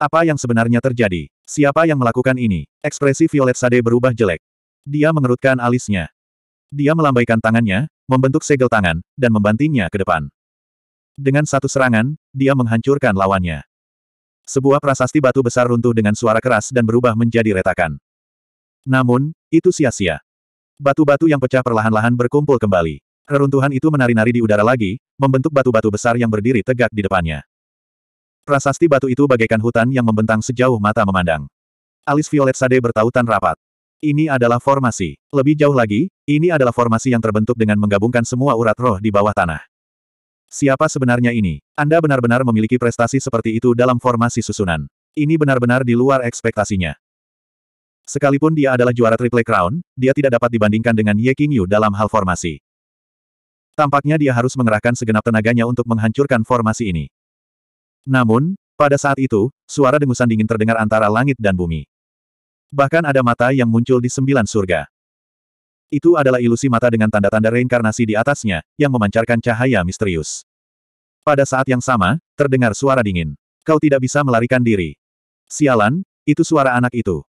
Apa yang sebenarnya terjadi? Siapa yang melakukan ini? Ekspresi Violet Sade berubah jelek. Dia mengerutkan alisnya. Dia melambaikan tangannya, membentuk segel tangan, dan membantingnya ke depan. Dengan satu serangan, dia menghancurkan lawannya. Sebuah prasasti batu besar runtuh dengan suara keras dan berubah menjadi retakan. Namun, itu sia-sia. Batu-batu yang pecah perlahan-lahan berkumpul kembali. Reruntuhan itu menari-nari di udara lagi, membentuk batu-batu besar yang berdiri tegak di depannya. Prasasti batu itu bagaikan hutan yang membentang sejauh mata memandang. Alis Violet Sade bertautan rapat. Ini adalah formasi. Lebih jauh lagi, ini adalah formasi yang terbentuk dengan menggabungkan semua urat roh di bawah tanah. Siapa sebenarnya ini? Anda benar-benar memiliki prestasi seperti itu dalam formasi susunan. Ini benar-benar di luar ekspektasinya. Sekalipun dia adalah juara Triple Crown, dia tidak dapat dibandingkan dengan Ye King Yu dalam hal formasi. Tampaknya dia harus mengerahkan segenap tenaganya untuk menghancurkan formasi ini. Namun, pada saat itu, suara dengusan dingin terdengar antara langit dan bumi. Bahkan ada mata yang muncul di sembilan surga. Itu adalah ilusi mata dengan tanda-tanda reinkarnasi di atasnya, yang memancarkan cahaya misterius. Pada saat yang sama, terdengar suara dingin. Kau tidak bisa melarikan diri. Sialan, itu suara anak itu.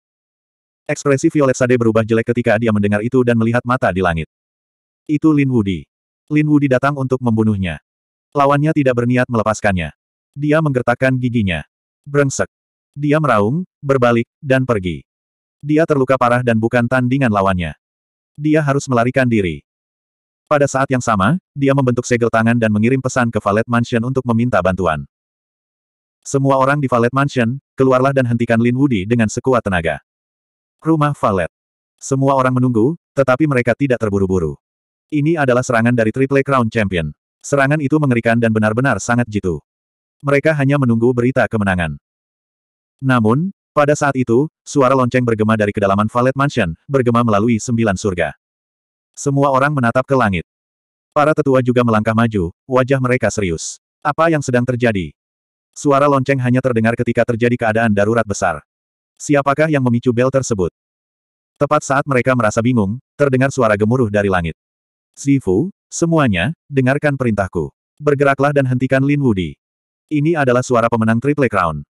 Ekspresi Violet Sade berubah jelek ketika dia mendengar itu dan melihat mata di langit. Itu Lin Wudi. Lin Wudi datang untuk membunuhnya. Lawannya tidak berniat melepaskannya. Dia menggertakkan giginya. Brengsek. Dia meraung, berbalik, dan pergi. Dia terluka parah dan bukan tandingan lawannya. Dia harus melarikan diri. Pada saat yang sama, dia membentuk segel tangan dan mengirim pesan ke Valet Mansion untuk meminta bantuan. Semua orang di Valet Mansion, keluarlah dan hentikan Lin Woody dengan sekuat tenaga. Rumah Valet. Semua orang menunggu, tetapi mereka tidak terburu-buru. Ini adalah serangan dari Triple Crown Champion. Serangan itu mengerikan dan benar-benar sangat jitu. Mereka hanya menunggu berita kemenangan. Namun, pada saat itu, suara lonceng bergema dari kedalaman Valet Mansion, bergema melalui sembilan surga. Semua orang menatap ke langit. Para tetua juga melangkah maju, wajah mereka serius. Apa yang sedang terjadi? Suara lonceng hanya terdengar ketika terjadi keadaan darurat besar. Siapakah yang memicu bel tersebut? Tepat saat mereka merasa bingung, terdengar suara gemuruh dari langit. Zifu, semuanya, dengarkan perintahku. Bergeraklah dan hentikan Lin Wudi. Ini adalah suara pemenang Triple Crown.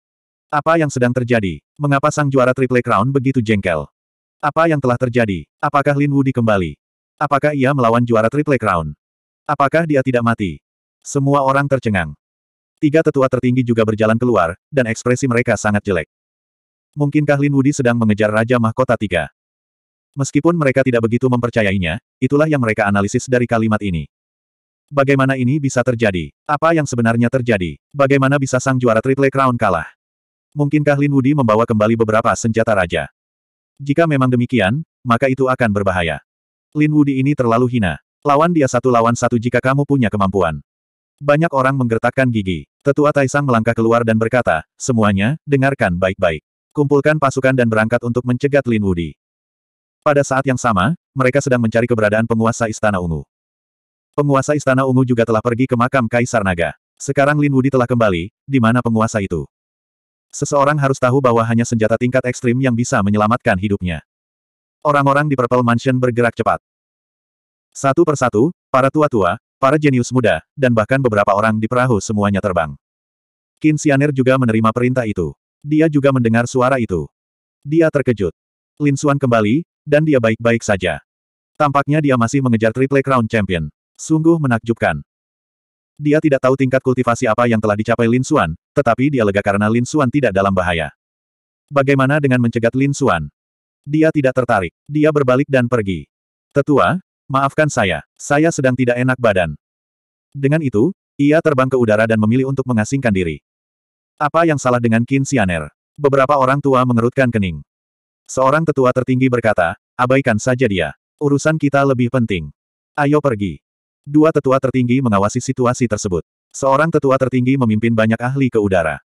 Apa yang sedang terjadi? Mengapa sang juara Triple Crown begitu jengkel? Apa yang telah terjadi? Apakah Lin Wudi kembali? Apakah ia melawan juara Triple Crown? Apakah dia tidak mati? Semua orang tercengang. Tiga tetua tertinggi juga berjalan keluar, dan ekspresi mereka sangat jelek. Mungkinkah Lin Wudi sedang mengejar Raja Mahkota Tiga? Meskipun mereka tidak begitu mempercayainya, itulah yang mereka analisis dari kalimat ini. Bagaimana ini bisa terjadi? Apa yang sebenarnya terjadi? Bagaimana bisa sang juara Triple Crown kalah? Mungkinkah Lin Wudi membawa kembali beberapa senjata raja? Jika memang demikian, maka itu akan berbahaya. Lin Wudi ini terlalu hina. Lawan dia satu lawan satu jika kamu punya kemampuan. Banyak orang menggertakkan gigi. Tetua Taisang melangkah keluar dan berkata, semuanya, dengarkan baik-baik. Kumpulkan pasukan dan berangkat untuk mencegat Lin Wudi. Pada saat yang sama, mereka sedang mencari keberadaan penguasa Istana Ungu. Penguasa Istana Ungu juga telah pergi ke makam Kaisar Naga. Sekarang Lin Wudi telah kembali, di mana penguasa itu? Seseorang harus tahu bahwa hanya senjata tingkat ekstrim yang bisa menyelamatkan hidupnya. Orang-orang di Purple Mansion bergerak cepat. Satu persatu, para tua-tua, para jenius muda, dan bahkan beberapa orang di perahu semuanya terbang. Qin Xianer juga menerima perintah itu. Dia juga mendengar suara itu. Dia terkejut. Lin Xuan kembali, dan dia baik-baik saja. Tampaknya dia masih mengejar Triple Crown Champion. Sungguh menakjubkan. Dia tidak tahu tingkat kultivasi apa yang telah dicapai Lin Xuan, tetapi dia lega karena Lin Xuan tidak dalam bahaya. Bagaimana dengan mencegat Lin Xuan? Dia tidak tertarik. Dia berbalik dan pergi. Tetua, maafkan saya. Saya sedang tidak enak badan. Dengan itu, ia terbang ke udara dan memilih untuk mengasingkan diri. Apa yang salah dengan Qin Xianer? Beberapa orang tua mengerutkan kening. Seorang tetua tertinggi berkata, abaikan saja dia. Urusan kita lebih penting. Ayo pergi. Dua tetua tertinggi mengawasi situasi tersebut. Seorang tetua tertinggi memimpin banyak ahli ke udara.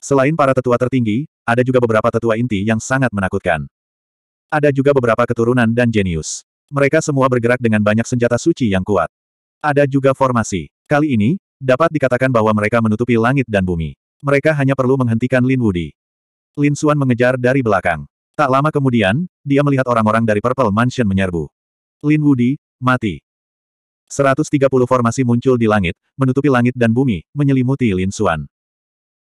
Selain para tetua tertinggi, ada juga beberapa tetua inti yang sangat menakutkan. Ada juga beberapa keturunan dan jenius. Mereka semua bergerak dengan banyak senjata suci yang kuat. Ada juga formasi. Kali ini, dapat dikatakan bahwa mereka menutupi langit dan bumi. Mereka hanya perlu menghentikan Lin Wudi. Lin Xuan mengejar dari belakang. Tak lama kemudian, dia melihat orang-orang dari Purple Mansion menyerbu. Lin Wudi, mati. 130 formasi muncul di langit, menutupi langit dan bumi, menyelimuti Lin Xuan.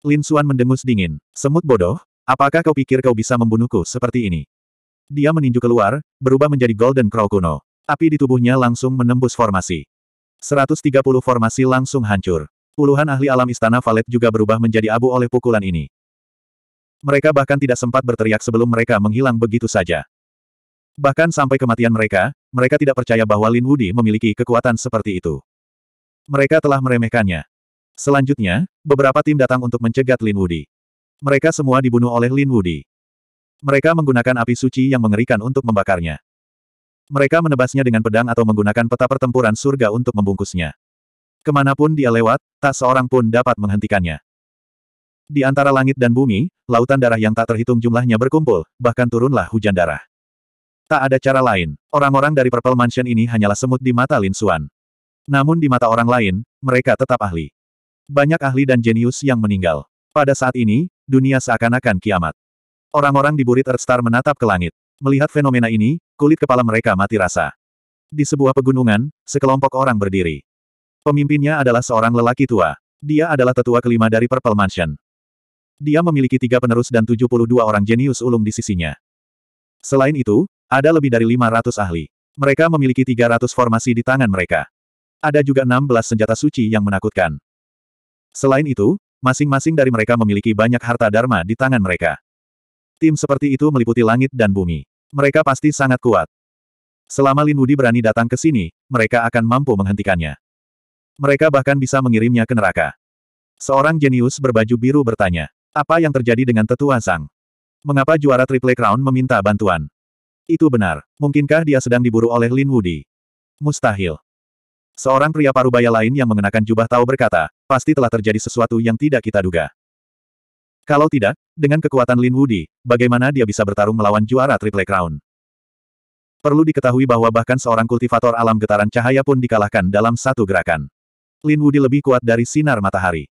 Lin Xuan mendengus dingin. Semut bodoh, apakah kau pikir kau bisa membunuhku seperti ini? Dia meninju keluar, berubah menjadi Golden Crow kuno. Api di tubuhnya langsung menembus formasi. 130 formasi langsung hancur. Puluhan ahli alam istana Valet juga berubah menjadi abu oleh pukulan ini. Mereka bahkan tidak sempat berteriak sebelum mereka menghilang begitu saja. Bahkan sampai kematian mereka, mereka tidak percaya bahwa Lin Wudi memiliki kekuatan seperti itu. Mereka telah meremehkannya. Selanjutnya, beberapa tim datang untuk mencegat Lin Wudi. Mereka semua dibunuh oleh Lin Wudi. Mereka menggunakan api suci yang mengerikan untuk membakarnya. Mereka menebasnya dengan pedang atau menggunakan peta pertempuran surga untuk membungkusnya. Kemanapun dia lewat, tak seorang pun dapat menghentikannya. Di antara langit dan bumi, lautan darah yang tak terhitung jumlahnya berkumpul, bahkan turunlah hujan darah. Tak ada cara lain, orang-orang dari Purple Mansion ini hanyalah semut di mata Lin Xuan. Namun di mata orang lain, mereka tetap ahli. Banyak ahli dan jenius yang meninggal. Pada saat ini, dunia seakan-akan kiamat. Orang-orang di Burit Star menatap ke langit. Melihat fenomena ini, kulit kepala mereka mati rasa. Di sebuah pegunungan, sekelompok orang berdiri. Pemimpinnya adalah seorang lelaki tua. Dia adalah tetua kelima dari Purple Mansion. Dia memiliki tiga penerus dan 72 orang jenius ulung di sisinya. Selain itu, ada lebih dari 500 ahli. Mereka memiliki 300 formasi di tangan mereka. Ada juga 16 senjata suci yang menakutkan. Selain itu, masing-masing dari mereka memiliki banyak harta dharma di tangan mereka. Tim seperti itu meliputi langit dan bumi. Mereka pasti sangat kuat. Selama Lin Wudi berani datang ke sini, mereka akan mampu menghentikannya. Mereka bahkan bisa mengirimnya ke neraka. Seorang jenius berbaju biru bertanya, apa yang terjadi dengan tetua Sang? Mengapa juara Triple Crown meminta bantuan? Itu benar. Mungkinkah dia sedang diburu oleh Lin Wudi? Mustahil. Seorang pria parubaya lain yang mengenakan jubah tahu berkata, pasti telah terjadi sesuatu yang tidak kita duga. Kalau tidak, dengan kekuatan Lin Wudi, bagaimana dia bisa bertarung melawan juara Triple Crown? Perlu diketahui bahwa bahkan seorang kultivator alam getaran cahaya pun dikalahkan dalam satu gerakan. Lin Wudi lebih kuat dari sinar matahari.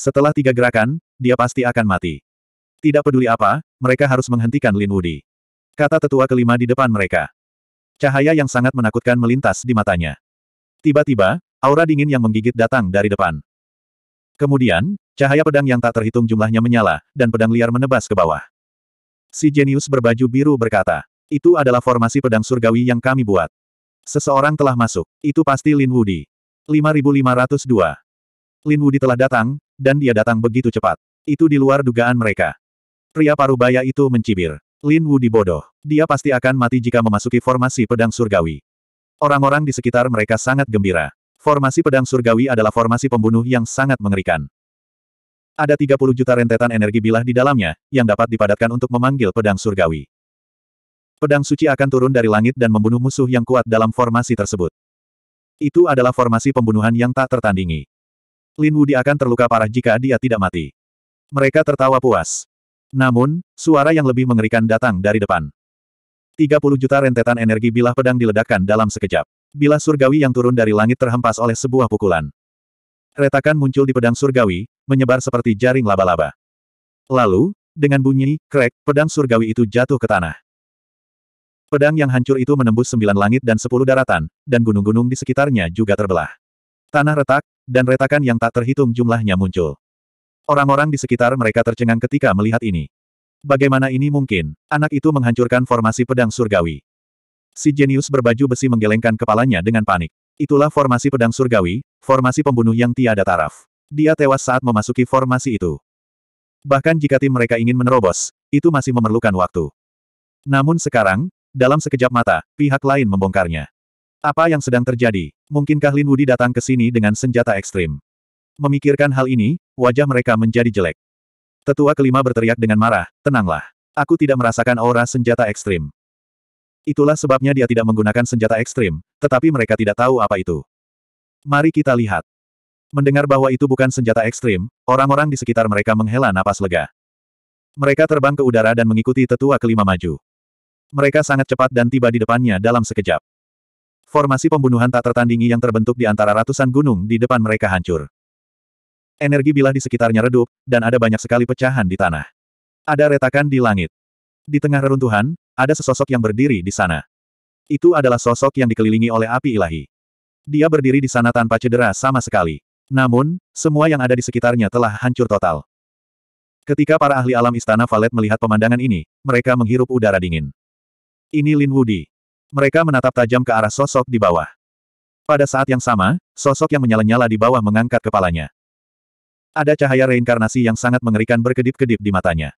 Setelah tiga gerakan, dia pasti akan mati. Tidak peduli apa, mereka harus menghentikan Lin Wudi kata tetua kelima di depan mereka. Cahaya yang sangat menakutkan melintas di matanya. Tiba-tiba, aura dingin yang menggigit datang dari depan. Kemudian, cahaya pedang yang tak terhitung jumlahnya menyala, dan pedang liar menebas ke bawah. Si jenius berbaju biru berkata, itu adalah formasi pedang surgawi yang kami buat. Seseorang telah masuk, itu pasti Lin Wudi. 5502. Lin Wudi telah datang, dan dia datang begitu cepat. Itu di luar dugaan mereka. Pria parubaya itu mencibir. Lin Wu dibodoh. Dia pasti akan mati jika memasuki formasi pedang surgawi. Orang-orang di sekitar mereka sangat gembira. Formasi pedang surgawi adalah formasi pembunuh yang sangat mengerikan. Ada 30 juta rentetan energi bilah di dalamnya, yang dapat dipadatkan untuk memanggil pedang surgawi. Pedang suci akan turun dari langit dan membunuh musuh yang kuat dalam formasi tersebut. Itu adalah formasi pembunuhan yang tak tertandingi. Lin Wudi akan terluka parah jika dia tidak mati. Mereka tertawa puas. Namun, suara yang lebih mengerikan datang dari depan. 30 juta rentetan energi bilah pedang diledakkan dalam sekejap. Bilah surgawi yang turun dari langit terhempas oleh sebuah pukulan. Retakan muncul di pedang surgawi, menyebar seperti jaring laba-laba. Lalu, dengan bunyi, krek, pedang surgawi itu jatuh ke tanah. Pedang yang hancur itu menembus sembilan langit dan sepuluh daratan, dan gunung-gunung di sekitarnya juga terbelah. Tanah retak, dan retakan yang tak terhitung jumlahnya muncul. Orang-orang di sekitar mereka tercengang ketika melihat ini. Bagaimana ini mungkin? Anak itu menghancurkan formasi pedang surgawi. Si jenius berbaju besi menggelengkan kepalanya dengan panik. Itulah formasi pedang surgawi, formasi pembunuh yang tiada taraf. Dia tewas saat memasuki formasi itu. Bahkan jika tim mereka ingin menerobos, itu masih memerlukan waktu. Namun sekarang, dalam sekejap mata, pihak lain membongkarnya. Apa yang sedang terjadi? Mungkinkah Lin Wudi datang ke sini dengan senjata ekstrim? Memikirkan hal ini, wajah mereka menjadi jelek. Tetua kelima berteriak dengan marah, tenanglah. Aku tidak merasakan aura senjata ekstrim. Itulah sebabnya dia tidak menggunakan senjata ekstrim, tetapi mereka tidak tahu apa itu. Mari kita lihat. Mendengar bahwa itu bukan senjata ekstrim, orang-orang di sekitar mereka menghela napas lega. Mereka terbang ke udara dan mengikuti tetua kelima maju. Mereka sangat cepat dan tiba di depannya dalam sekejap. Formasi pembunuhan tak tertandingi yang terbentuk di antara ratusan gunung di depan mereka hancur. Energi bilah di sekitarnya redup, dan ada banyak sekali pecahan di tanah. Ada retakan di langit. Di tengah reruntuhan, ada sesosok yang berdiri di sana. Itu adalah sosok yang dikelilingi oleh api ilahi. Dia berdiri di sana tanpa cedera sama sekali. Namun, semua yang ada di sekitarnya telah hancur total. Ketika para ahli alam istana Valet melihat pemandangan ini, mereka menghirup udara dingin. Ini Lin Wudi. Mereka menatap tajam ke arah sosok di bawah. Pada saat yang sama, sosok yang menyala-nyala di bawah mengangkat kepalanya. Ada cahaya reinkarnasi yang sangat mengerikan berkedip-kedip di matanya.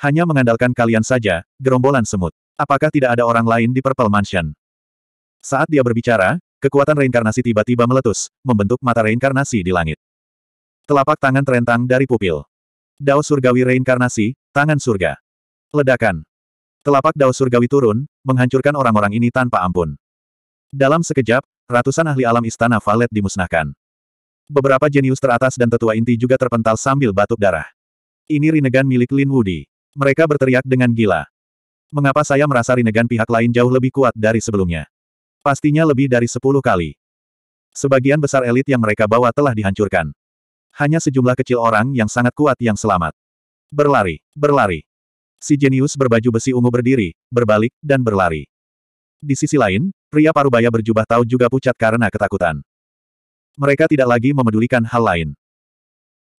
Hanya mengandalkan kalian saja, gerombolan semut. Apakah tidak ada orang lain di Purple Mansion? Saat dia berbicara, kekuatan reinkarnasi tiba-tiba meletus, membentuk mata reinkarnasi di langit. Telapak tangan terentang dari pupil. Dao surgawi reinkarnasi, tangan surga. Ledakan. Telapak dao surgawi turun, menghancurkan orang-orang ini tanpa ampun. Dalam sekejap, ratusan ahli alam istana Valet dimusnahkan. Beberapa jenius teratas dan tetua inti juga terpental sambil batuk darah. Ini Rinnegan milik Lin Wudi. Mereka berteriak dengan gila. Mengapa saya merasa Rinnegan pihak lain jauh lebih kuat dari sebelumnya? Pastinya lebih dari sepuluh kali. Sebagian besar elit yang mereka bawa telah dihancurkan. Hanya sejumlah kecil orang yang sangat kuat yang selamat. Berlari, berlari. Si jenius berbaju besi ungu berdiri, berbalik, dan berlari. Di sisi lain, pria parubaya berjubah tahu juga pucat karena ketakutan. Mereka tidak lagi memedulikan hal lain.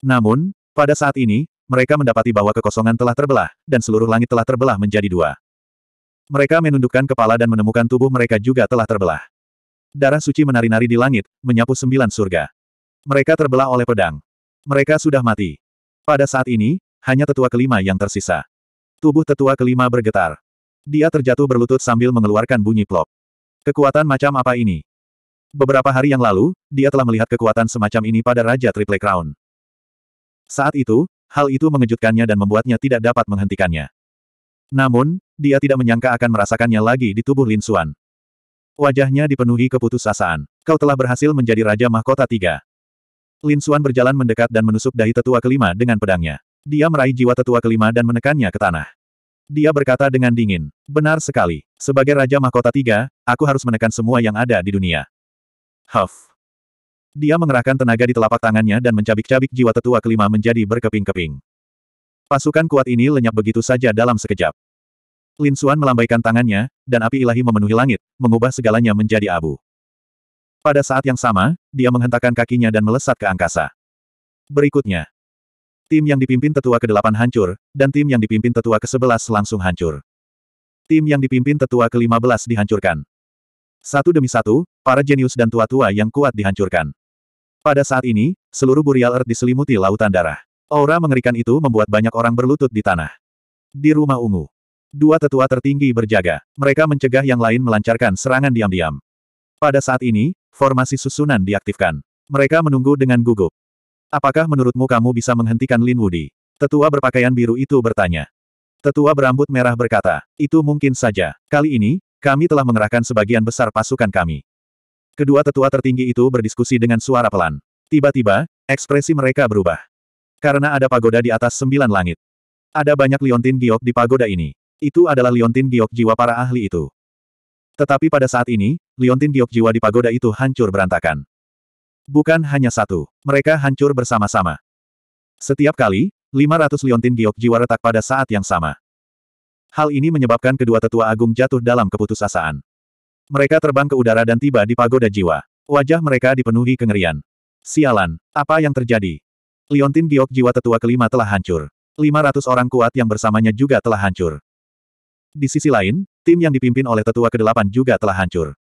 Namun, pada saat ini, mereka mendapati bahwa kekosongan telah terbelah, dan seluruh langit telah terbelah menjadi dua. Mereka menundukkan kepala dan menemukan tubuh mereka juga telah terbelah. Darah suci menari-nari di langit, menyapu sembilan surga. Mereka terbelah oleh pedang. Mereka sudah mati. Pada saat ini, hanya tetua kelima yang tersisa. Tubuh tetua kelima bergetar. Dia terjatuh berlutut sambil mengeluarkan bunyi plop. Kekuatan macam apa ini? Beberapa hari yang lalu, dia telah melihat kekuatan semacam ini pada Raja Triple Crown. Saat itu, hal itu mengejutkannya dan membuatnya tidak dapat menghentikannya. Namun, dia tidak menyangka akan merasakannya lagi di tubuh Lin Xuan. Wajahnya dipenuhi keputusasaan. Kau telah berhasil menjadi Raja Mahkota Tiga. Lin Xuan berjalan mendekat dan menusuk dahi tetua kelima dengan pedangnya. Dia meraih jiwa tetua kelima dan menekannya ke tanah. Dia berkata dengan dingin, benar sekali. Sebagai Raja Mahkota Tiga, aku harus menekan semua yang ada di dunia. Huff. Dia mengerahkan tenaga di telapak tangannya dan mencabik-cabik jiwa tetua kelima menjadi berkeping-keping. Pasukan kuat ini lenyap begitu saja dalam sekejap. Lin Suan melambaikan tangannya, dan api ilahi memenuhi langit, mengubah segalanya menjadi abu. Pada saat yang sama, dia menghentakkan kakinya dan melesat ke angkasa. Berikutnya, tim yang dipimpin tetua ke-8 hancur, dan tim yang dipimpin tetua ke-11 langsung hancur. Tim yang dipimpin tetua ke-15 dihancurkan. Satu demi satu, Para jenius dan tua-tua yang kuat dihancurkan. Pada saat ini, seluruh Burial Earth diselimuti lautan darah. Aura mengerikan itu membuat banyak orang berlutut di tanah. Di rumah ungu. Dua tetua tertinggi berjaga. Mereka mencegah yang lain melancarkan serangan diam-diam. Pada saat ini, formasi susunan diaktifkan. Mereka menunggu dengan gugup. Apakah menurutmu kamu bisa menghentikan Lin Wudi? Tetua berpakaian biru itu bertanya. Tetua berambut merah berkata, itu mungkin saja. Kali ini, kami telah mengerahkan sebagian besar pasukan kami. Kedua tetua tertinggi itu berdiskusi dengan suara pelan. Tiba-tiba, ekspresi mereka berubah. Karena ada pagoda di atas sembilan langit. Ada banyak liontin giok di pagoda ini. Itu adalah liontin giok jiwa para ahli itu. Tetapi pada saat ini, liontin giok jiwa di pagoda itu hancur berantakan. Bukan hanya satu, mereka hancur bersama-sama. Setiap kali, 500 liontin giok jiwa retak pada saat yang sama. Hal ini menyebabkan kedua tetua agung jatuh dalam keputusasaan. Mereka terbang ke udara dan tiba di pagoda jiwa. Wajah mereka dipenuhi kengerian. Sialan, apa yang terjadi? Liontin Giok jiwa tetua kelima telah hancur. 500 orang kuat yang bersamanya juga telah hancur. Di sisi lain, tim yang dipimpin oleh tetua kedelapan juga telah hancur.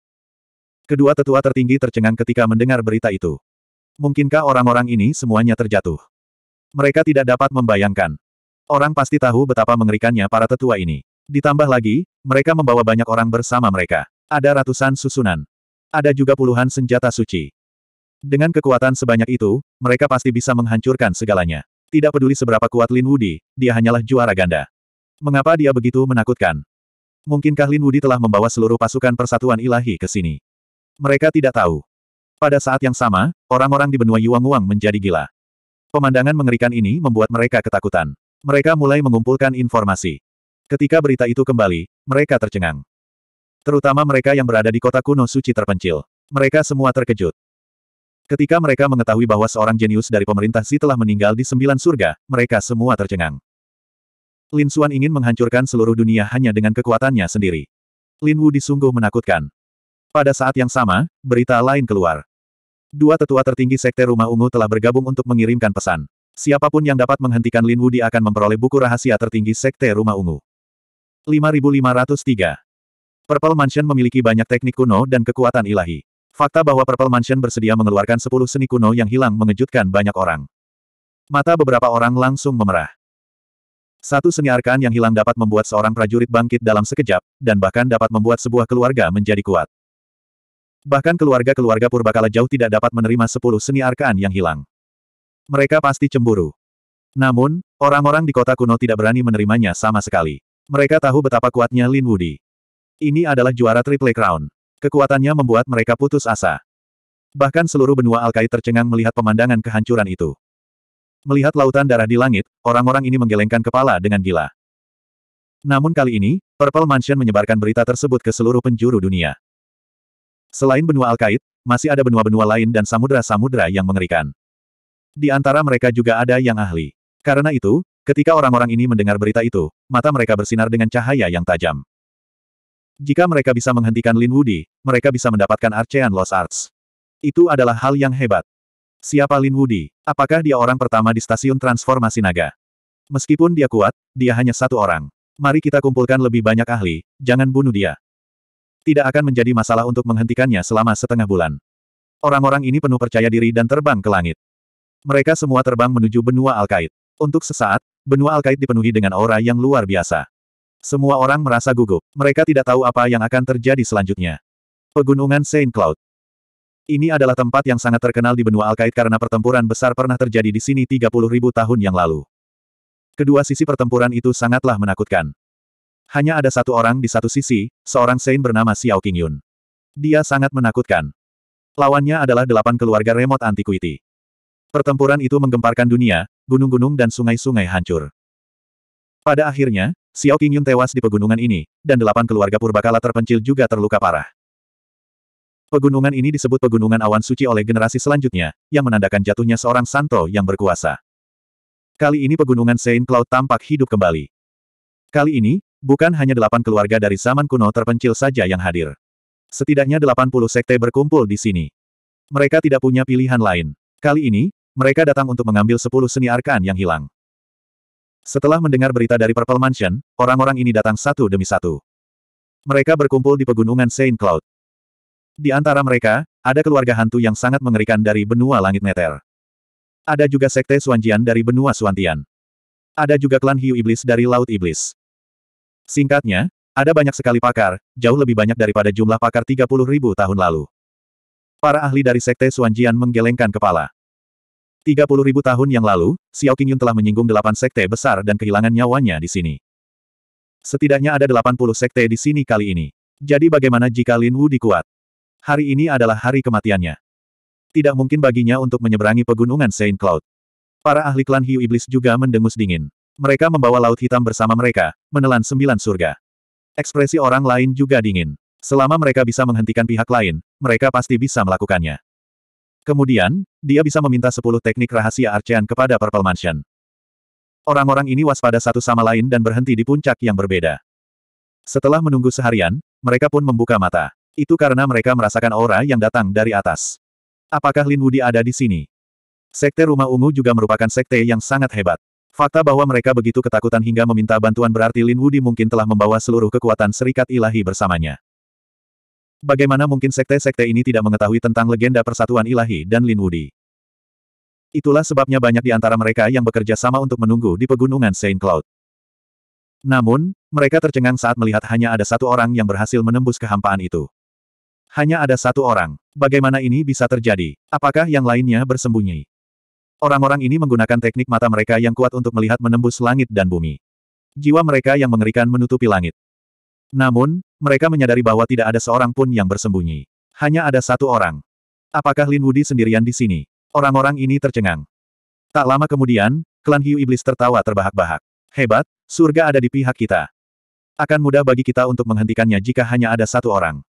Kedua tetua tertinggi tercengang ketika mendengar berita itu. Mungkinkah orang-orang ini semuanya terjatuh? Mereka tidak dapat membayangkan. Orang pasti tahu betapa mengerikannya para tetua ini. Ditambah lagi, mereka membawa banyak orang bersama mereka. Ada ratusan susunan. Ada juga puluhan senjata suci. Dengan kekuatan sebanyak itu, mereka pasti bisa menghancurkan segalanya. Tidak peduli seberapa kuat Lin Wudi, dia hanyalah juara ganda. Mengapa dia begitu menakutkan? Mungkinkah Lin Wudi telah membawa seluruh pasukan persatuan ilahi ke sini? Mereka tidak tahu. Pada saat yang sama, orang-orang di benua Yuang-Wang menjadi gila. Pemandangan mengerikan ini membuat mereka ketakutan. Mereka mulai mengumpulkan informasi. Ketika berita itu kembali, mereka tercengang. Terutama mereka yang berada di kota kuno suci terpencil. Mereka semua terkejut. Ketika mereka mengetahui bahwa seorang jenius dari pemerintah Si telah meninggal di sembilan surga, mereka semua tercengang. Lin Xuan ingin menghancurkan seluruh dunia hanya dengan kekuatannya sendiri. Lin Wu disungguh menakutkan. Pada saat yang sama, berita lain keluar. Dua tetua tertinggi Sekte Rumah Ungu telah bergabung untuk mengirimkan pesan. Siapapun yang dapat menghentikan Lin Wu dia akan memperoleh buku rahasia tertinggi Sekte Rumah Ungu. 5503 Purple Mansion memiliki banyak teknik kuno dan kekuatan ilahi. Fakta bahwa Purple Mansion bersedia mengeluarkan 10 seni kuno yang hilang mengejutkan banyak orang. Mata beberapa orang langsung memerah. Satu seni arkan yang hilang dapat membuat seorang prajurit bangkit dalam sekejap, dan bahkan dapat membuat sebuah keluarga menjadi kuat. Bahkan keluarga-keluarga purbakala jauh tidak dapat menerima 10 seni arkan yang hilang. Mereka pasti cemburu. Namun, orang-orang di kota kuno tidak berani menerimanya sama sekali. Mereka tahu betapa kuatnya Lin Wudi. Ini adalah juara Triple Crown. Kekuatannya membuat mereka putus asa. Bahkan seluruh benua Alkai tercengang melihat pemandangan kehancuran itu. Melihat lautan darah di langit, orang-orang ini menggelengkan kepala dengan gila. Namun kali ini, Purple Mansion menyebarkan berita tersebut ke seluruh penjuru dunia. Selain benua Alkait, masih ada benua-benua lain dan samudera-samudera yang mengerikan. Di antara mereka juga ada yang ahli. Karena itu, ketika orang-orang ini mendengar berita itu, mata mereka bersinar dengan cahaya yang tajam. Jika mereka bisa menghentikan Lin Wudi, mereka bisa mendapatkan Archean Lost Arts. Itu adalah hal yang hebat. Siapa Lin Wudi? Apakah dia orang pertama di stasiun transformasi naga? Meskipun dia kuat, dia hanya satu orang. Mari kita kumpulkan lebih banyak ahli, jangan bunuh dia. Tidak akan menjadi masalah untuk menghentikannya selama setengah bulan. Orang-orang ini penuh percaya diri dan terbang ke langit. Mereka semua terbang menuju benua Alkaid. Untuk sesaat, benua Alkaid dipenuhi dengan aura yang luar biasa. Semua orang merasa gugup. Mereka tidak tahu apa yang akan terjadi selanjutnya. Pegunungan Saint Cloud Ini adalah tempat yang sangat terkenal di benua Alkait karena pertempuran besar pernah terjadi di sini ribu tahun yang lalu. Kedua sisi pertempuran itu sangatlah menakutkan. Hanya ada satu orang di satu sisi, seorang Saint bernama Xiao Qingyun. Dia sangat menakutkan. Lawannya adalah delapan keluarga remote antiquity. Pertempuran itu menggemparkan dunia, gunung-gunung dan sungai-sungai hancur. Pada akhirnya, Xiao Qingyun tewas di pegunungan ini, dan delapan keluarga purbakala terpencil juga terluka parah. Pegunungan ini disebut Pegunungan Awan Suci oleh generasi selanjutnya, yang menandakan jatuhnya seorang santo yang berkuasa. Kali ini pegunungan Saint Cloud tampak hidup kembali. Kali ini, bukan hanya delapan keluarga dari zaman kuno terpencil saja yang hadir. Setidaknya delapan puluh sekte berkumpul di sini. Mereka tidak punya pilihan lain. Kali ini, mereka datang untuk mengambil sepuluh seni arkan yang hilang. Setelah mendengar berita dari Purple Mansion, orang-orang ini datang satu demi satu. Mereka berkumpul di pegunungan Saint Cloud. Di antara mereka, ada keluarga hantu yang sangat mengerikan dari benua langit Neter. Ada juga sekte Suanjian dari benua Suantian. Ada juga klan hiu iblis dari Laut Iblis. Singkatnya, ada banyak sekali pakar, jauh lebih banyak daripada jumlah pakar 30 ribu tahun lalu. Para ahli dari sekte Suanjian menggelengkan kepala. 30 ribu tahun yang lalu, Xiao Qingyun telah menyinggung delapan sekte besar dan kehilangan nyawanya di sini. Setidaknya ada 80 sekte di sini kali ini. Jadi bagaimana jika Lin Wu dikuat? Hari ini adalah hari kematiannya. Tidak mungkin baginya untuk menyeberangi pegunungan Saint Cloud. Para ahli klan hiu iblis juga mendengus dingin. Mereka membawa laut hitam bersama mereka, menelan sembilan surga. Ekspresi orang lain juga dingin. Selama mereka bisa menghentikan pihak lain, mereka pasti bisa melakukannya. Kemudian, dia bisa meminta sepuluh teknik rahasia Archean kepada Purple Mansion. Orang-orang ini waspada satu sama lain dan berhenti di puncak yang berbeda. Setelah menunggu seharian, mereka pun membuka mata. Itu karena mereka merasakan aura yang datang dari atas. Apakah Lin Wudi ada di sini? Sekte Rumah Ungu juga merupakan sekte yang sangat hebat. Fakta bahwa mereka begitu ketakutan hingga meminta bantuan berarti Lin Wudi mungkin telah membawa seluruh kekuatan Serikat Ilahi bersamanya. Bagaimana mungkin sekte-sekte ini tidak mengetahui tentang legenda persatuan ilahi dan Lin Wudi? Itulah sebabnya banyak di antara mereka yang bekerja sama untuk menunggu di pegunungan Saint Cloud. Namun, mereka tercengang saat melihat hanya ada satu orang yang berhasil menembus kehampaan itu. Hanya ada satu orang. Bagaimana ini bisa terjadi? Apakah yang lainnya bersembunyi? Orang-orang ini menggunakan teknik mata mereka yang kuat untuk melihat menembus langit dan bumi. Jiwa mereka yang mengerikan menutupi langit. Namun, mereka menyadari bahwa tidak ada seorang pun yang bersembunyi. Hanya ada satu orang. Apakah Lin Wudi sendirian di sini? Orang-orang ini tercengang. Tak lama kemudian, klan hiu iblis tertawa terbahak-bahak. Hebat, surga ada di pihak kita. Akan mudah bagi kita untuk menghentikannya jika hanya ada satu orang.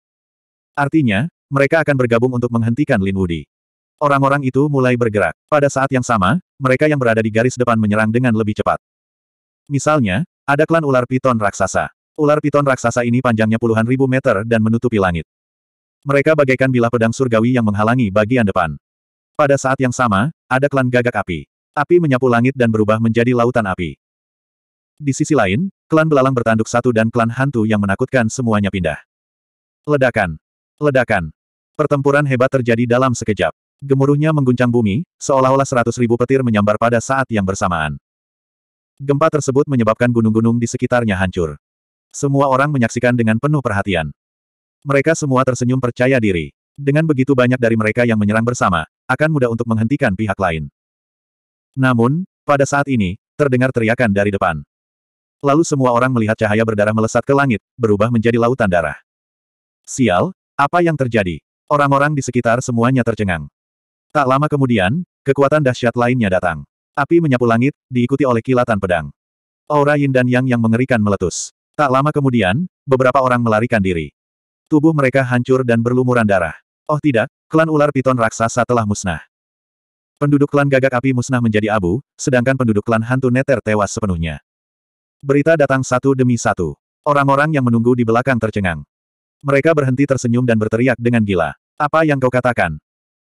Artinya, mereka akan bergabung untuk menghentikan Lin Wudi. Orang-orang itu mulai bergerak. Pada saat yang sama, mereka yang berada di garis depan menyerang dengan lebih cepat. Misalnya, ada klan ular piton raksasa. Ular piton raksasa ini panjangnya puluhan ribu meter dan menutupi langit. Mereka bagaikan bilah pedang surgawi yang menghalangi bagian depan. Pada saat yang sama, ada klan gagak api. Api menyapu langit dan berubah menjadi lautan api. Di sisi lain, klan belalang bertanduk satu dan klan hantu yang menakutkan semuanya pindah. Ledakan. Ledakan. Pertempuran hebat terjadi dalam sekejap. Gemuruhnya mengguncang bumi, seolah-olah seratus ribu petir menyambar pada saat yang bersamaan. Gempa tersebut menyebabkan gunung-gunung di sekitarnya hancur. Semua orang menyaksikan dengan penuh perhatian. Mereka semua tersenyum percaya diri. Dengan begitu banyak dari mereka yang menyerang bersama, akan mudah untuk menghentikan pihak lain. Namun, pada saat ini, terdengar teriakan dari depan. Lalu semua orang melihat cahaya berdarah melesat ke langit, berubah menjadi lautan darah. Sial, apa yang terjadi? Orang-orang di sekitar semuanya tercengang. Tak lama kemudian, kekuatan dahsyat lainnya datang. Api menyapu langit, diikuti oleh kilatan pedang. Aura yin dan yang yang mengerikan meletus. Tak lama kemudian, beberapa orang melarikan diri. Tubuh mereka hancur dan berlumuran darah. Oh tidak, klan ular piton raksasa telah musnah. Penduduk klan gagak api musnah menjadi abu, sedangkan penduduk klan hantu neter tewas sepenuhnya. Berita datang satu demi satu. Orang-orang yang menunggu di belakang tercengang. Mereka berhenti tersenyum dan berteriak dengan gila. Apa yang kau katakan?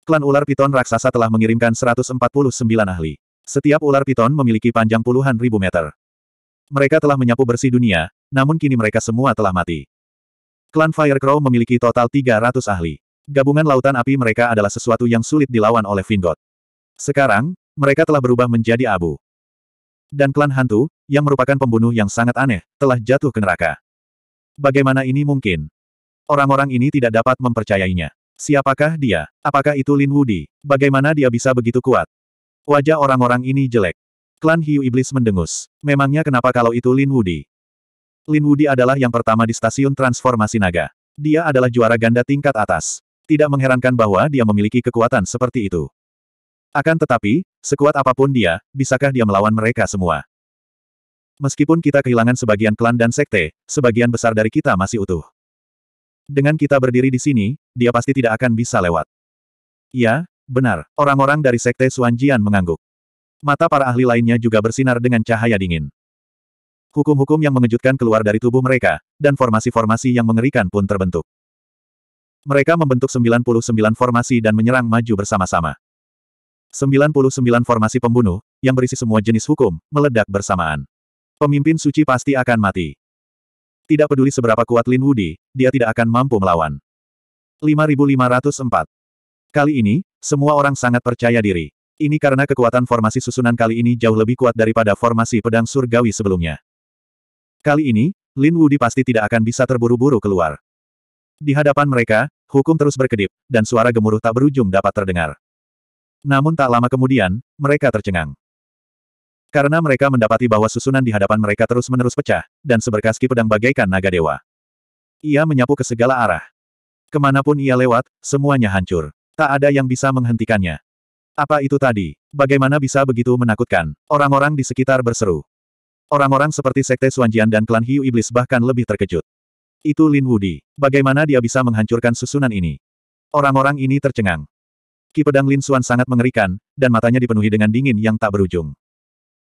Klan ular piton raksasa telah mengirimkan 149 ahli. Setiap ular piton memiliki panjang puluhan ribu meter. Mereka telah menyapu bersih dunia, namun kini mereka semua telah mati. Klan Firecrow memiliki total 300 ahli. Gabungan lautan api mereka adalah sesuatu yang sulit dilawan oleh Vingot. Sekarang, mereka telah berubah menjadi abu. Dan klan hantu, yang merupakan pembunuh yang sangat aneh, telah jatuh ke neraka. Bagaimana ini mungkin? Orang-orang ini tidak dapat mempercayainya. Siapakah dia? Apakah itu Lin Wudi? Bagaimana dia bisa begitu kuat? Wajah orang-orang ini jelek. Klan Hiu Iblis mendengus. Memangnya kenapa kalau itu Lin Wudi? Lin Wudi adalah yang pertama di stasiun transformasi naga. Dia adalah juara ganda tingkat atas. Tidak mengherankan bahwa dia memiliki kekuatan seperti itu. Akan tetapi, sekuat apapun dia, bisakah dia melawan mereka semua? Meskipun kita kehilangan sebagian klan dan sekte, sebagian besar dari kita masih utuh. Dengan kita berdiri di sini, dia pasti tidak akan bisa lewat. Ya, benar. Orang-orang dari sekte Suanjian mengangguk. Mata para ahli lainnya juga bersinar dengan cahaya dingin. Hukum-hukum yang mengejutkan keluar dari tubuh mereka, dan formasi-formasi yang mengerikan pun terbentuk. Mereka membentuk 99 formasi dan menyerang maju bersama-sama. 99 formasi pembunuh, yang berisi semua jenis hukum, meledak bersamaan. Pemimpin suci pasti akan mati. Tidak peduli seberapa kuat Lin Wudi, dia tidak akan mampu melawan. 5504 Kali ini, semua orang sangat percaya diri. Ini karena kekuatan formasi susunan kali ini jauh lebih kuat daripada formasi pedang surgawi sebelumnya. Kali ini, Lin Wudi pasti tidak akan bisa terburu-buru keluar. Di hadapan mereka, hukum terus berkedip, dan suara gemuruh tak berujung dapat terdengar. Namun tak lama kemudian, mereka tercengang. Karena mereka mendapati bahwa susunan di hadapan mereka terus-menerus pecah, dan seberkas ki pedang bagaikan naga dewa. Ia menyapu ke segala arah. Kemanapun ia lewat, semuanya hancur. Tak ada yang bisa menghentikannya. Apa itu tadi? Bagaimana bisa begitu menakutkan? Orang-orang di sekitar berseru. Orang-orang seperti Sekte Suanjian dan klan Hiu Iblis bahkan lebih terkejut. Itu Lin Wudi. Bagaimana dia bisa menghancurkan susunan ini? Orang-orang ini tercengang. Ki pedang Lin Suan sangat mengerikan, dan matanya dipenuhi dengan dingin yang tak berujung.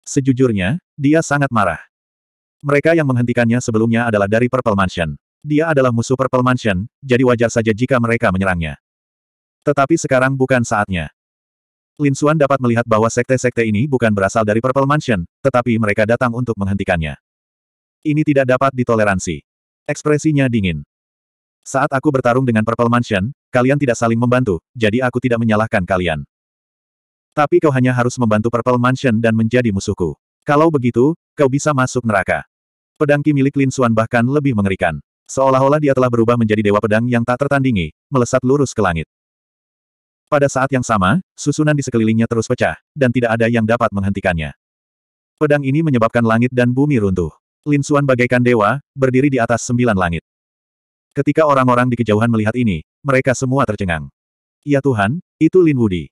Sejujurnya, dia sangat marah. Mereka yang menghentikannya sebelumnya adalah dari Purple Mansion. Dia adalah musuh Purple Mansion, jadi wajar saja jika mereka menyerangnya. Tetapi sekarang bukan saatnya. Lin Xuan dapat melihat bahwa sekte-sekte ini bukan berasal dari Purple Mansion, tetapi mereka datang untuk menghentikannya. Ini tidak dapat ditoleransi. Ekspresinya dingin. Saat aku bertarung dengan Purple Mansion, kalian tidak saling membantu, jadi aku tidak menyalahkan kalian. Tapi kau hanya harus membantu Purple Mansion dan menjadi musuhku. Kalau begitu, kau bisa masuk neraka. Pedang Ki milik Lin Xuan bahkan lebih mengerikan. Seolah-olah dia telah berubah menjadi dewa pedang yang tak tertandingi, melesat lurus ke langit. Pada saat yang sama, susunan di sekelilingnya terus pecah, dan tidak ada yang dapat menghentikannya. Pedang ini menyebabkan langit dan bumi runtuh. Lin Xuan bagaikan dewa, berdiri di atas sembilan langit. Ketika orang-orang di kejauhan melihat ini, mereka semua tercengang. Ya Tuhan, itu Lin Wudi.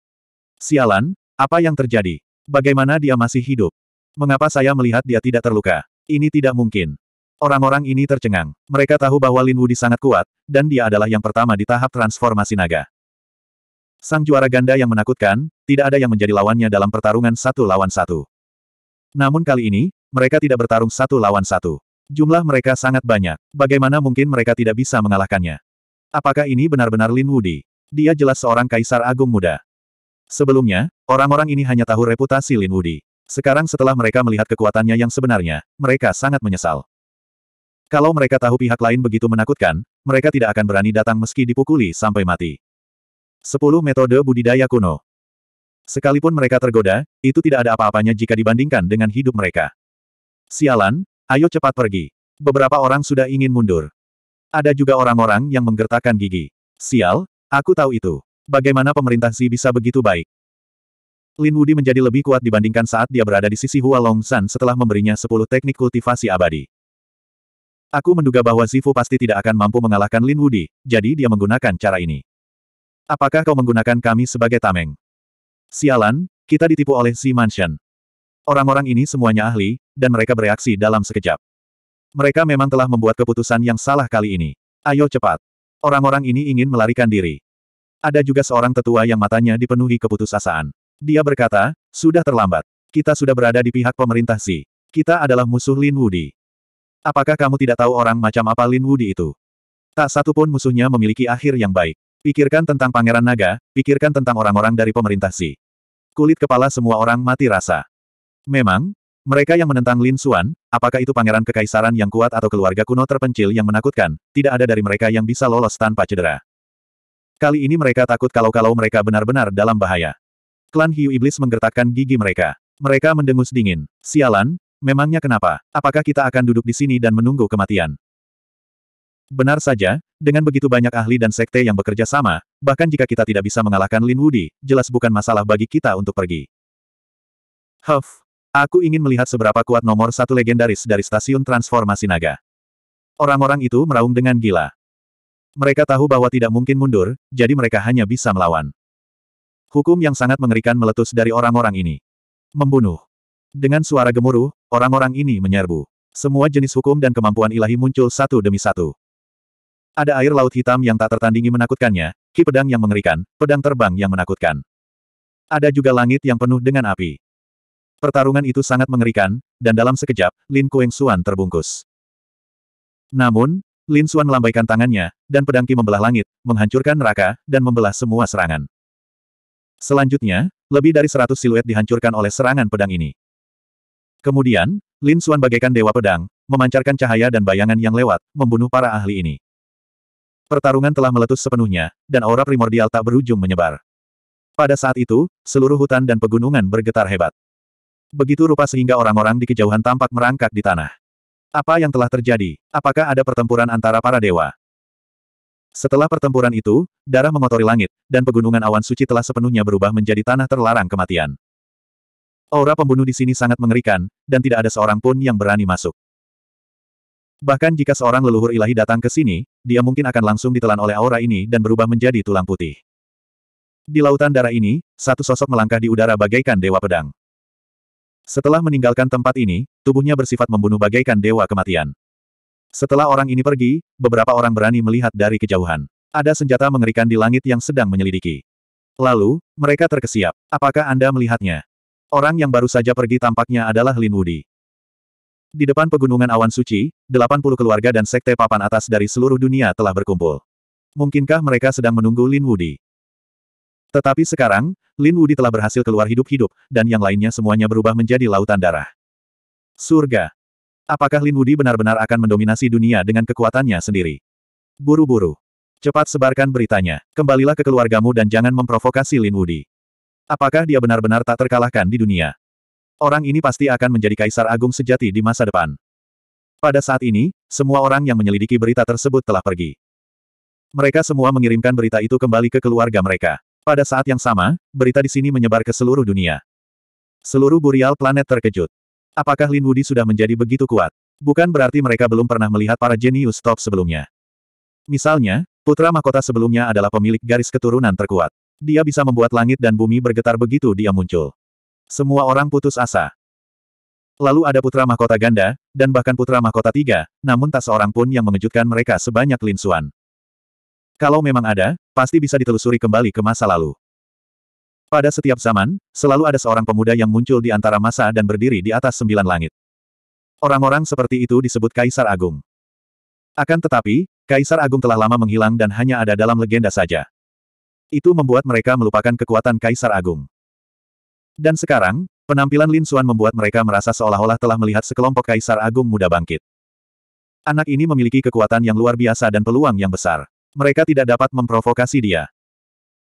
Sialan, apa yang terjadi? Bagaimana dia masih hidup? Mengapa saya melihat dia tidak terluka? Ini tidak mungkin. Orang-orang ini tercengang. Mereka tahu bahwa Lin Wudi sangat kuat, dan dia adalah yang pertama di tahap transformasi naga. Sang juara ganda yang menakutkan, tidak ada yang menjadi lawannya dalam pertarungan satu lawan satu. Namun kali ini, mereka tidak bertarung satu lawan satu. Jumlah mereka sangat banyak. Bagaimana mungkin mereka tidak bisa mengalahkannya? Apakah ini benar-benar Lin Wudi? Dia jelas seorang kaisar agung muda. Sebelumnya, orang-orang ini hanya tahu reputasi Lin Wudi. Sekarang setelah mereka melihat kekuatannya yang sebenarnya, mereka sangat menyesal. Kalau mereka tahu pihak lain begitu menakutkan, mereka tidak akan berani datang meski dipukuli sampai mati. 10 metode budidaya kuno. Sekalipun mereka tergoda, itu tidak ada apa-apanya jika dibandingkan dengan hidup mereka. Sialan, ayo cepat pergi. Beberapa orang sudah ingin mundur. Ada juga orang-orang yang menggertakkan gigi. Sial, aku tahu itu. Bagaimana pemerintah Xi bisa begitu baik? Lin Wudi menjadi lebih kuat dibandingkan saat dia berada di sisi Hua long san setelah memberinya 10 teknik kultivasi abadi. Aku menduga bahwa Zifu pasti tidak akan mampu mengalahkan Lin Wudi, jadi dia menggunakan cara ini. Apakah kau menggunakan kami sebagai tameng? Sialan, kita ditipu oleh si Mansion. Orang-orang ini semuanya ahli, dan mereka bereaksi dalam sekejap. Mereka memang telah membuat keputusan yang salah kali ini. Ayo cepat. Orang-orang ini ingin melarikan diri. Ada juga seorang tetua yang matanya dipenuhi keputusasaan. Dia berkata, sudah terlambat. Kita sudah berada di pihak pemerintah Si. Kita adalah musuh Lin Wudi. Apakah kamu tidak tahu orang macam apa Lin Wudi itu? Tak satu pun musuhnya memiliki akhir yang baik. Pikirkan tentang Pangeran Naga, pikirkan tentang orang-orang dari pemerintah Si. Kulit kepala semua orang mati rasa. Memang, mereka yang menentang Lin Xuan, apakah itu pangeran kekaisaran yang kuat atau keluarga kuno terpencil yang menakutkan, tidak ada dari mereka yang bisa lolos tanpa cedera. Kali ini mereka takut kalau-kalau mereka benar-benar dalam bahaya. Klan Hiu Iblis menggertakkan gigi mereka. Mereka mendengus dingin. Sialan, memangnya kenapa? Apakah kita akan duduk di sini dan menunggu kematian? Benar saja, dengan begitu banyak ahli dan sekte yang bekerja sama, bahkan jika kita tidak bisa mengalahkan Lin Wudi, jelas bukan masalah bagi kita untuk pergi. Huff, aku ingin melihat seberapa kuat nomor satu legendaris dari stasiun transformasi naga. Orang-orang itu meraung dengan gila. Mereka tahu bahwa tidak mungkin mundur, jadi mereka hanya bisa melawan. Hukum yang sangat mengerikan meletus dari orang-orang ini. Membunuh. Dengan suara gemuruh, orang-orang ini menyerbu. Semua jenis hukum dan kemampuan ilahi muncul satu demi satu. Ada air laut hitam yang tak tertandingi menakutkannya, ki pedang yang mengerikan, pedang terbang yang menakutkan. Ada juga langit yang penuh dengan api. Pertarungan itu sangat mengerikan, dan dalam sekejap, Lin Kueng Xuan terbungkus. Namun, Lin Xuan melambaikan tangannya, dan pedang ki membelah langit, menghancurkan neraka, dan membelah semua serangan. Selanjutnya, lebih dari seratus siluet dihancurkan oleh serangan pedang ini. Kemudian, Lin Xuan bagaikan dewa pedang, memancarkan cahaya dan bayangan yang lewat, membunuh para ahli ini. Pertarungan telah meletus sepenuhnya, dan aura primordial tak berujung menyebar. Pada saat itu, seluruh hutan dan pegunungan bergetar hebat. Begitu rupa sehingga orang-orang di kejauhan tampak merangkak di tanah. Apa yang telah terjadi? Apakah ada pertempuran antara para dewa? Setelah pertempuran itu, darah mengotori langit, dan pegunungan awan suci telah sepenuhnya berubah menjadi tanah terlarang kematian. Aura pembunuh di sini sangat mengerikan, dan tidak ada seorang pun yang berani masuk. Bahkan jika seorang leluhur ilahi datang ke sini, dia mungkin akan langsung ditelan oleh aura ini dan berubah menjadi tulang putih. Di lautan darah ini, satu sosok melangkah di udara bagaikan dewa pedang. Setelah meninggalkan tempat ini, tubuhnya bersifat membunuh bagaikan dewa kematian. Setelah orang ini pergi, beberapa orang berani melihat dari kejauhan. Ada senjata mengerikan di langit yang sedang menyelidiki. Lalu, mereka terkesiap. Apakah Anda melihatnya? Orang yang baru saja pergi tampaknya adalah Lin Wudi. Di depan pegunungan awan suci, 80 keluarga dan sekte papan atas dari seluruh dunia telah berkumpul. Mungkinkah mereka sedang menunggu Lin Wudi? Tetapi sekarang, Lin Wudi telah berhasil keluar hidup-hidup, dan yang lainnya semuanya berubah menjadi lautan darah. Surga. Apakah Lin Wudi benar-benar akan mendominasi dunia dengan kekuatannya sendiri? Buru-buru. Cepat sebarkan beritanya. Kembalilah ke keluargamu dan jangan memprovokasi Lin Wudi. Apakah dia benar-benar tak terkalahkan di dunia? Orang ini pasti akan menjadi kaisar agung sejati di masa depan. Pada saat ini, semua orang yang menyelidiki berita tersebut telah pergi. Mereka semua mengirimkan berita itu kembali ke keluarga mereka. Pada saat yang sama, berita di sini menyebar ke seluruh dunia. Seluruh burial planet terkejut. Apakah Lin Wudi sudah menjadi begitu kuat? Bukan berarti mereka belum pernah melihat para jenius top sebelumnya. Misalnya, putra mahkota sebelumnya adalah pemilik garis keturunan terkuat. Dia bisa membuat langit dan bumi bergetar begitu dia muncul. Semua orang putus asa. Lalu ada putra mahkota ganda, dan bahkan putra mahkota tiga, namun tak seorang pun yang mengejutkan mereka sebanyak Lin Xuan. Kalau memang ada, pasti bisa ditelusuri kembali ke masa lalu. Pada setiap zaman, selalu ada seorang pemuda yang muncul di antara masa dan berdiri di atas sembilan langit. Orang-orang seperti itu disebut Kaisar Agung. Akan tetapi, Kaisar Agung telah lama menghilang dan hanya ada dalam legenda saja. Itu membuat mereka melupakan kekuatan Kaisar Agung. Dan sekarang, penampilan Lin Xuan membuat mereka merasa seolah-olah telah melihat sekelompok kaisar agung muda bangkit. Anak ini memiliki kekuatan yang luar biasa dan peluang yang besar. Mereka tidak dapat memprovokasi dia.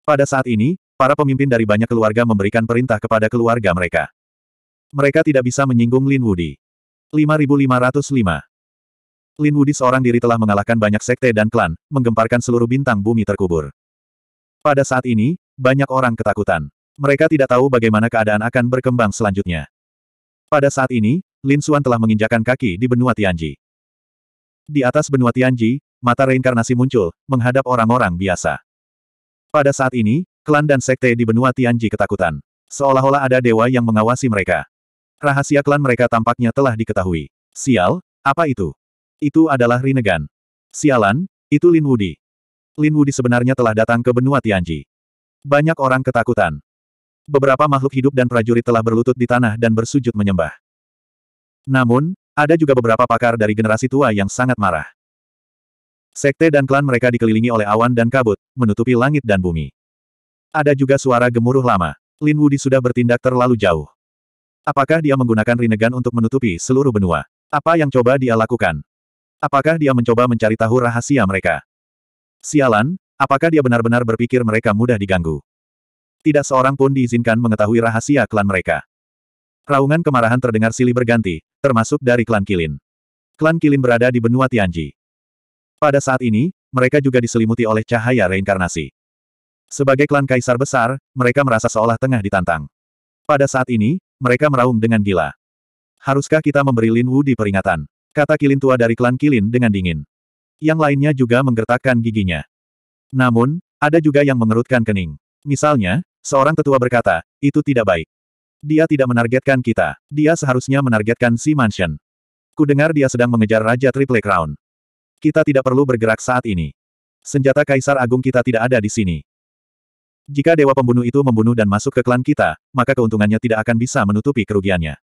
Pada saat ini, para pemimpin dari banyak keluarga memberikan perintah kepada keluarga mereka. Mereka tidak bisa menyinggung Lin Wudi. 5505 Lin Wudi seorang diri telah mengalahkan banyak sekte dan klan, menggemparkan seluruh bintang bumi terkubur. Pada saat ini, banyak orang ketakutan mereka tidak tahu bagaimana keadaan akan berkembang selanjutnya. Pada saat ini, Lin Suan telah menginjakan kaki di benua Tianji. Di atas benua Tianji, mata reinkarnasi muncul, menghadap orang-orang biasa. Pada saat ini, klan dan sekte di benua Tianji ketakutan. Seolah-olah ada dewa yang mengawasi mereka. Rahasia klan mereka tampaknya telah diketahui. Sial, apa itu? Itu adalah Rinnegan. Sialan, itu Lin Wudi. Lin Wudi sebenarnya telah datang ke benua Tianji. Banyak orang ketakutan beberapa makhluk hidup dan prajurit telah berlutut di tanah dan bersujud menyembah. Namun, ada juga beberapa pakar dari generasi tua yang sangat marah. Sekte dan klan mereka dikelilingi oleh awan dan kabut, menutupi langit dan bumi. Ada juga suara gemuruh lama. Lin Wudi sudah bertindak terlalu jauh. Apakah dia menggunakan Rinnegan untuk menutupi seluruh benua? Apa yang coba dia lakukan? Apakah dia mencoba mencari tahu rahasia mereka? Sialan, apakah dia benar-benar berpikir mereka mudah diganggu? Tidak seorang pun diizinkan mengetahui rahasia klan mereka. Raungan kemarahan terdengar silih berganti, termasuk dari klan Kilin. Klan Kilin berada di benua Tianji. Pada saat ini, mereka juga diselimuti oleh cahaya reinkarnasi. Sebagai klan kaisar besar, mereka merasa seolah tengah ditantang. Pada saat ini, mereka meraung dengan gila. Haruskah kita memberi Lin Wu di peringatan? Kata Kilin tua dari klan Kilin dengan dingin. Yang lainnya juga menggertakkan giginya. Namun, ada juga yang mengerutkan kening. Misalnya, Seorang tetua berkata, itu tidak baik. Dia tidak menargetkan kita. Dia seharusnya menargetkan si mansion. Kudengar dia sedang mengejar Raja Triple Crown. Kita tidak perlu bergerak saat ini. Senjata Kaisar Agung kita tidak ada di sini. Jika Dewa Pembunuh itu membunuh dan masuk ke klan kita, maka keuntungannya tidak akan bisa menutupi kerugiannya.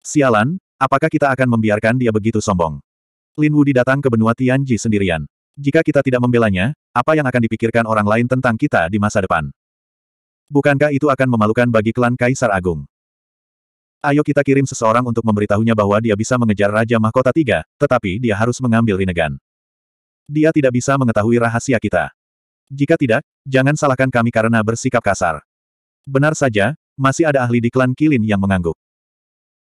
Sialan, apakah kita akan membiarkan dia begitu sombong? Lin Wudi datang ke benua Tianji sendirian. Jika kita tidak membelanya, apa yang akan dipikirkan orang lain tentang kita di masa depan? Bukankah itu akan memalukan bagi klan Kaisar Agung? Ayo kita kirim seseorang untuk memberitahunya bahwa dia bisa mengejar Raja Mahkota Tiga, tetapi dia harus mengambil Rinnegan. Dia tidak bisa mengetahui rahasia kita. Jika tidak, jangan salahkan kami karena bersikap kasar. Benar saja, masih ada ahli di klan Kilin yang mengangguk.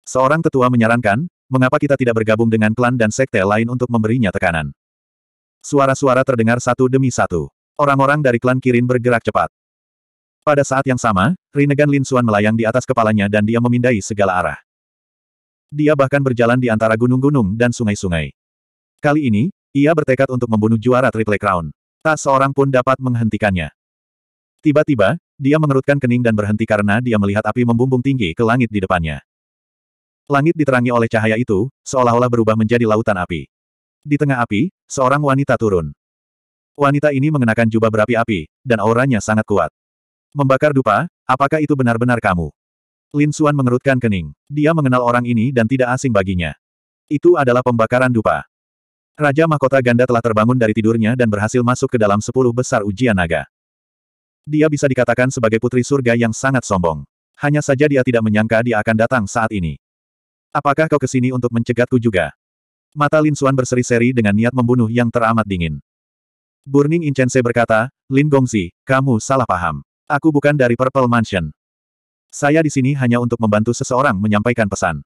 Seorang tetua menyarankan, mengapa kita tidak bergabung dengan klan dan sekte lain untuk memberinya tekanan. Suara-suara terdengar satu demi satu. Orang-orang dari klan Kirin bergerak cepat. Pada saat yang sama, Rinnegan Lin Xuan melayang di atas kepalanya dan dia memindai segala arah. Dia bahkan berjalan di antara gunung-gunung dan sungai-sungai. Kali ini, ia bertekad untuk membunuh juara Triple Crown. Tak seorang pun dapat menghentikannya. Tiba-tiba, dia mengerutkan kening dan berhenti karena dia melihat api membumbung tinggi ke langit di depannya. Langit diterangi oleh cahaya itu, seolah-olah berubah menjadi lautan api. Di tengah api, seorang wanita turun. Wanita ini mengenakan jubah berapi-api, dan auranya sangat kuat. Membakar dupa, apakah itu benar-benar kamu? Lin Xuan mengerutkan kening. Dia mengenal orang ini dan tidak asing baginya. Itu adalah pembakaran dupa. Raja Mahkota Ganda telah terbangun dari tidurnya dan berhasil masuk ke dalam sepuluh besar ujian naga. Dia bisa dikatakan sebagai putri surga yang sangat sombong. Hanya saja dia tidak menyangka dia akan datang saat ini. Apakah kau kesini untuk mencegatku juga? Mata Lin Xuan berseri-seri dengan niat membunuh yang teramat dingin. Burning Incense berkata, Lin Gongzi, kamu salah paham. Aku bukan dari Purple Mansion. Saya di sini hanya untuk membantu seseorang menyampaikan pesan.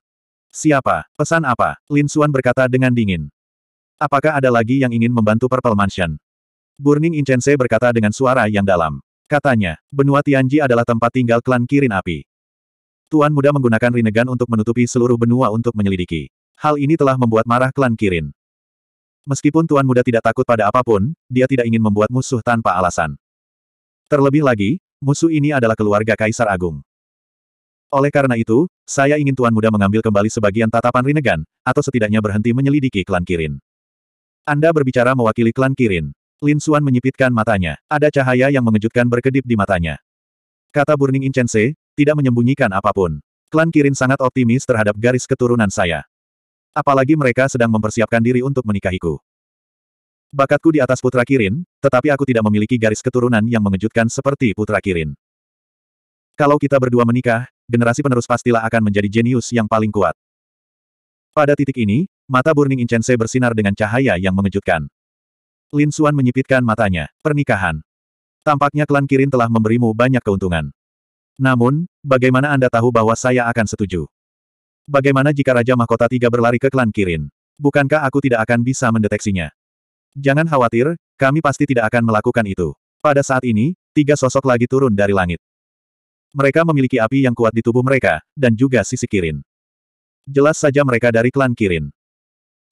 Siapa? Pesan apa? Lin Xuan berkata dengan dingin. Apakah ada lagi yang ingin membantu Purple Mansion? Burning Incense berkata dengan suara yang dalam. Katanya, benua Tianji adalah tempat tinggal klan Kirin Api. Tuan muda menggunakan Rinnegan untuk menutupi seluruh benua untuk menyelidiki. Hal ini telah membuat marah klan Kirin. Meskipun Tuan Muda tidak takut pada apapun, dia tidak ingin membuat musuh tanpa alasan. Terlebih lagi, Musuh ini adalah keluarga Kaisar Agung. Oleh karena itu, saya ingin Tuan Muda mengambil kembali sebagian tatapan Rinnegan, atau setidaknya berhenti menyelidiki klan Kirin. Anda berbicara mewakili klan Kirin. Lin Suan menyipitkan matanya. Ada cahaya yang mengejutkan berkedip di matanya. Kata Burning Incense, tidak menyembunyikan apapun. Klan Kirin sangat optimis terhadap garis keturunan saya. Apalagi mereka sedang mempersiapkan diri untuk menikahiku. Bakatku di atas Putra Kirin, tetapi aku tidak memiliki garis keturunan yang mengejutkan seperti Putra Kirin. Kalau kita berdua menikah, generasi penerus pastilah akan menjadi jenius yang paling kuat. Pada titik ini, mata Burning Incense bersinar dengan cahaya yang mengejutkan. Lin Suan menyipitkan matanya. Pernikahan. Tampaknya klan Kirin telah memberimu banyak keuntungan. Namun, bagaimana Anda tahu bahwa saya akan setuju? Bagaimana jika Raja Mahkota Tiga berlari ke klan Kirin? Bukankah aku tidak akan bisa mendeteksinya? Jangan khawatir, kami pasti tidak akan melakukan itu. Pada saat ini, tiga sosok lagi turun dari langit. Mereka memiliki api yang kuat di tubuh mereka, dan juga sisi Kirin. Jelas saja mereka dari klan Kirin.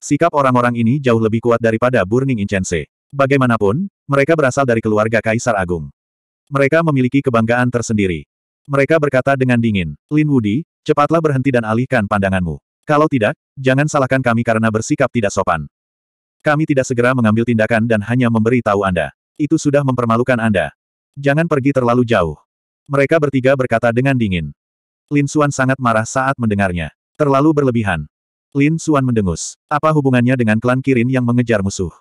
Sikap orang-orang ini jauh lebih kuat daripada Burning Incense. Bagaimanapun, mereka berasal dari keluarga Kaisar Agung. Mereka memiliki kebanggaan tersendiri. Mereka berkata dengan dingin, Lin Wudi, cepatlah berhenti dan alihkan pandanganmu. Kalau tidak, jangan salahkan kami karena bersikap tidak sopan. Kami tidak segera mengambil tindakan dan hanya memberi tahu Anda. Itu sudah mempermalukan Anda. Jangan pergi terlalu jauh. Mereka bertiga berkata dengan dingin. Lin Suan sangat marah saat mendengarnya. Terlalu berlebihan. Lin Suan mendengus. Apa hubungannya dengan klan Kirin yang mengejar musuh?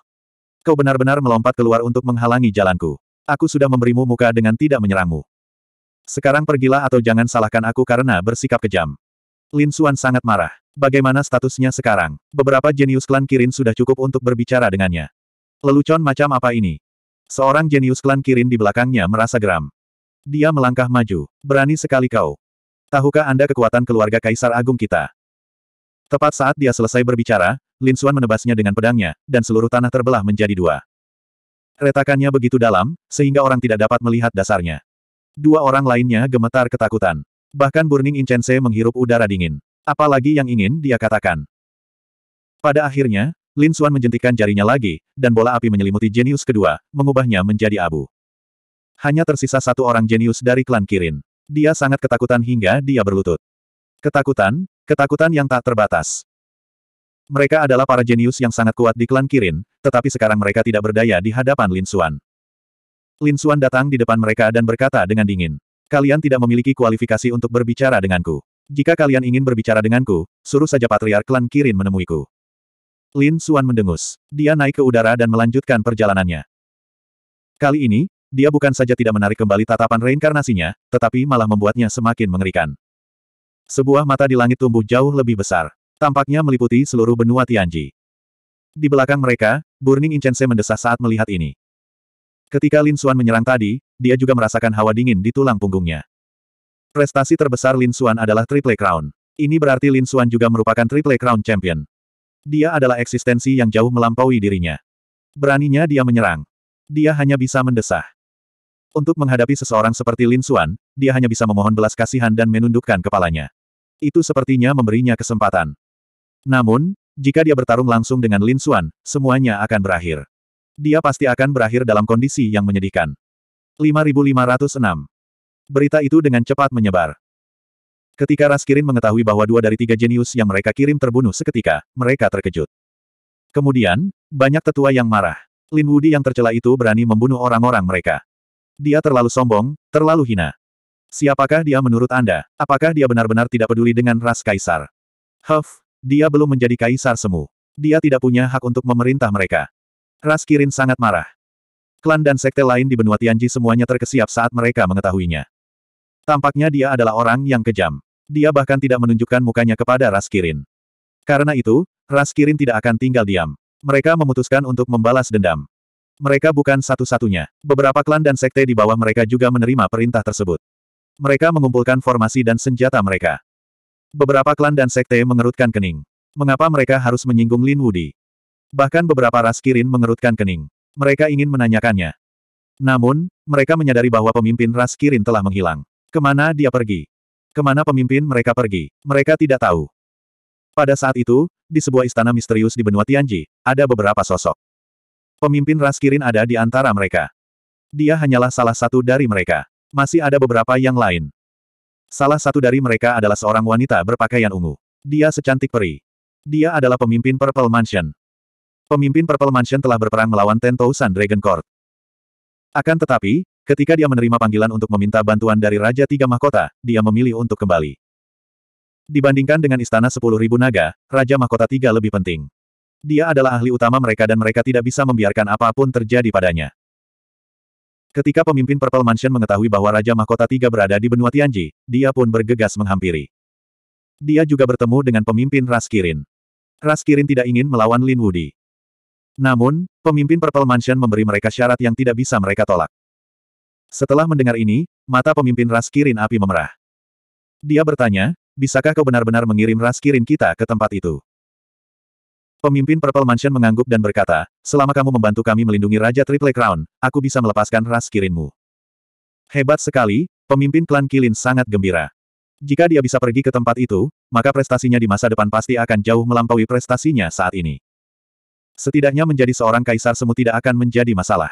Kau benar-benar melompat keluar untuk menghalangi jalanku. Aku sudah memberimu muka dengan tidak menyerangmu. Sekarang pergilah atau jangan salahkan aku karena bersikap kejam. Lin Xuan sangat marah. Bagaimana statusnya sekarang? Beberapa jenius klan Kirin sudah cukup untuk berbicara dengannya. Lelucon macam apa ini? Seorang jenius klan Kirin di belakangnya merasa geram. Dia melangkah maju. Berani sekali kau. Tahukah Anda kekuatan keluarga Kaisar Agung kita? Tepat saat dia selesai berbicara, Lin Xuan menebasnya dengan pedangnya, dan seluruh tanah terbelah menjadi dua. Retakannya begitu dalam, sehingga orang tidak dapat melihat dasarnya. Dua orang lainnya gemetar ketakutan. Bahkan Burning Incense menghirup udara dingin. Apalagi yang ingin dia katakan. Pada akhirnya, Lin Xuan menjentikan jarinya lagi, dan bola api menyelimuti jenius kedua, mengubahnya menjadi abu. Hanya tersisa satu orang jenius dari klan Kirin. Dia sangat ketakutan hingga dia berlutut. Ketakutan, ketakutan yang tak terbatas. Mereka adalah para jenius yang sangat kuat di klan Kirin, tetapi sekarang mereka tidak berdaya di hadapan Lin Xuan. Lin Xuan datang di depan mereka dan berkata dengan dingin. Kalian tidak memiliki kualifikasi untuk berbicara denganku. Jika kalian ingin berbicara denganku, suruh saja Patriark Klan Kirin menemuiku. Lin Suan mendengus. Dia naik ke udara dan melanjutkan perjalanannya. Kali ini, dia bukan saja tidak menarik kembali tatapan reinkarnasinya, tetapi malah membuatnya semakin mengerikan. Sebuah mata di langit tumbuh jauh lebih besar. Tampaknya meliputi seluruh benua Tianji. Di belakang mereka, Burning Incense mendesah saat melihat ini. Ketika Lin Xuan menyerang tadi, dia juga merasakan hawa dingin di tulang punggungnya. Prestasi terbesar Lin Xuan adalah Triple Crown. Ini berarti Lin Xuan juga merupakan Triple Crown Champion. Dia adalah eksistensi yang jauh melampaui dirinya. Beraninya dia menyerang. Dia hanya bisa mendesah. Untuk menghadapi seseorang seperti Lin Xuan, dia hanya bisa memohon belas kasihan dan menundukkan kepalanya. Itu sepertinya memberinya kesempatan. Namun, jika dia bertarung langsung dengan Lin Xuan, semuanya akan berakhir dia pasti akan berakhir dalam kondisi yang menyedihkan. 5506 Berita itu dengan cepat menyebar. Ketika Raskirin mengetahui bahwa dua dari tiga jenius yang mereka kirim terbunuh seketika, mereka terkejut. Kemudian, banyak tetua yang marah. Lin Wudi yang tercela itu berani membunuh orang-orang mereka. Dia terlalu sombong, terlalu hina. Siapakah dia menurut Anda? Apakah dia benar-benar tidak peduli dengan ras kaisar? Huff, dia belum menjadi kaisar semu. Dia tidak punya hak untuk memerintah mereka. Ras Kirin sangat marah. Klan dan sekte lain di benua Tianji semuanya terkesiap saat mereka mengetahuinya. Tampaknya dia adalah orang yang kejam. Dia bahkan tidak menunjukkan mukanya kepada Ras Kirin. Karena itu, Ras Kirin tidak akan tinggal diam. Mereka memutuskan untuk membalas dendam. Mereka bukan satu-satunya. Beberapa klan dan sekte di bawah mereka juga menerima perintah tersebut. Mereka mengumpulkan formasi dan senjata mereka. Beberapa klan dan sekte mengerutkan kening. Mengapa mereka harus menyinggung Lin Wudi? Bahkan beberapa ras Kirin mengerutkan kening. Mereka ingin menanyakannya. Namun, mereka menyadari bahwa pemimpin ras Kirin telah menghilang. Kemana dia pergi? Kemana pemimpin mereka pergi? Mereka tidak tahu. Pada saat itu, di sebuah istana misterius di benua Tianji, ada beberapa sosok. Pemimpin ras Kirin ada di antara mereka. Dia hanyalah salah satu dari mereka. Masih ada beberapa yang lain. Salah satu dari mereka adalah seorang wanita berpakaian ungu. Dia secantik peri. Dia adalah pemimpin Purple Mansion. Pemimpin Purple Mansion telah berperang melawan Ten Thousand Dragon Court. Akan tetapi, ketika dia menerima panggilan untuk meminta bantuan dari Raja Tiga Mahkota, dia memilih untuk kembali. Dibandingkan dengan Istana Sepuluh Ribu Naga, Raja Mahkota Tiga lebih penting. Dia adalah ahli utama mereka dan mereka tidak bisa membiarkan apapun terjadi padanya. Ketika pemimpin Purple Mansion mengetahui bahwa Raja Mahkota Tiga berada di benua Tianji, dia pun bergegas menghampiri. Dia juga bertemu dengan pemimpin Raskirin. Raskirin tidak ingin melawan Lin Wudi. Namun, pemimpin Purple Mansion memberi mereka syarat yang tidak bisa mereka tolak. Setelah mendengar ini, mata pemimpin ras kirin api memerah. Dia bertanya, bisakah kau benar-benar mengirim ras kirin kita ke tempat itu? Pemimpin Purple Mansion mengangguk dan berkata, selama kamu membantu kami melindungi Raja Triple Crown, aku bisa melepaskan ras kirinmu. Hebat sekali, pemimpin klan Kilin sangat gembira. Jika dia bisa pergi ke tempat itu, maka prestasinya di masa depan pasti akan jauh melampaui prestasinya saat ini. Setidaknya menjadi seorang kaisar semu tidak akan menjadi masalah.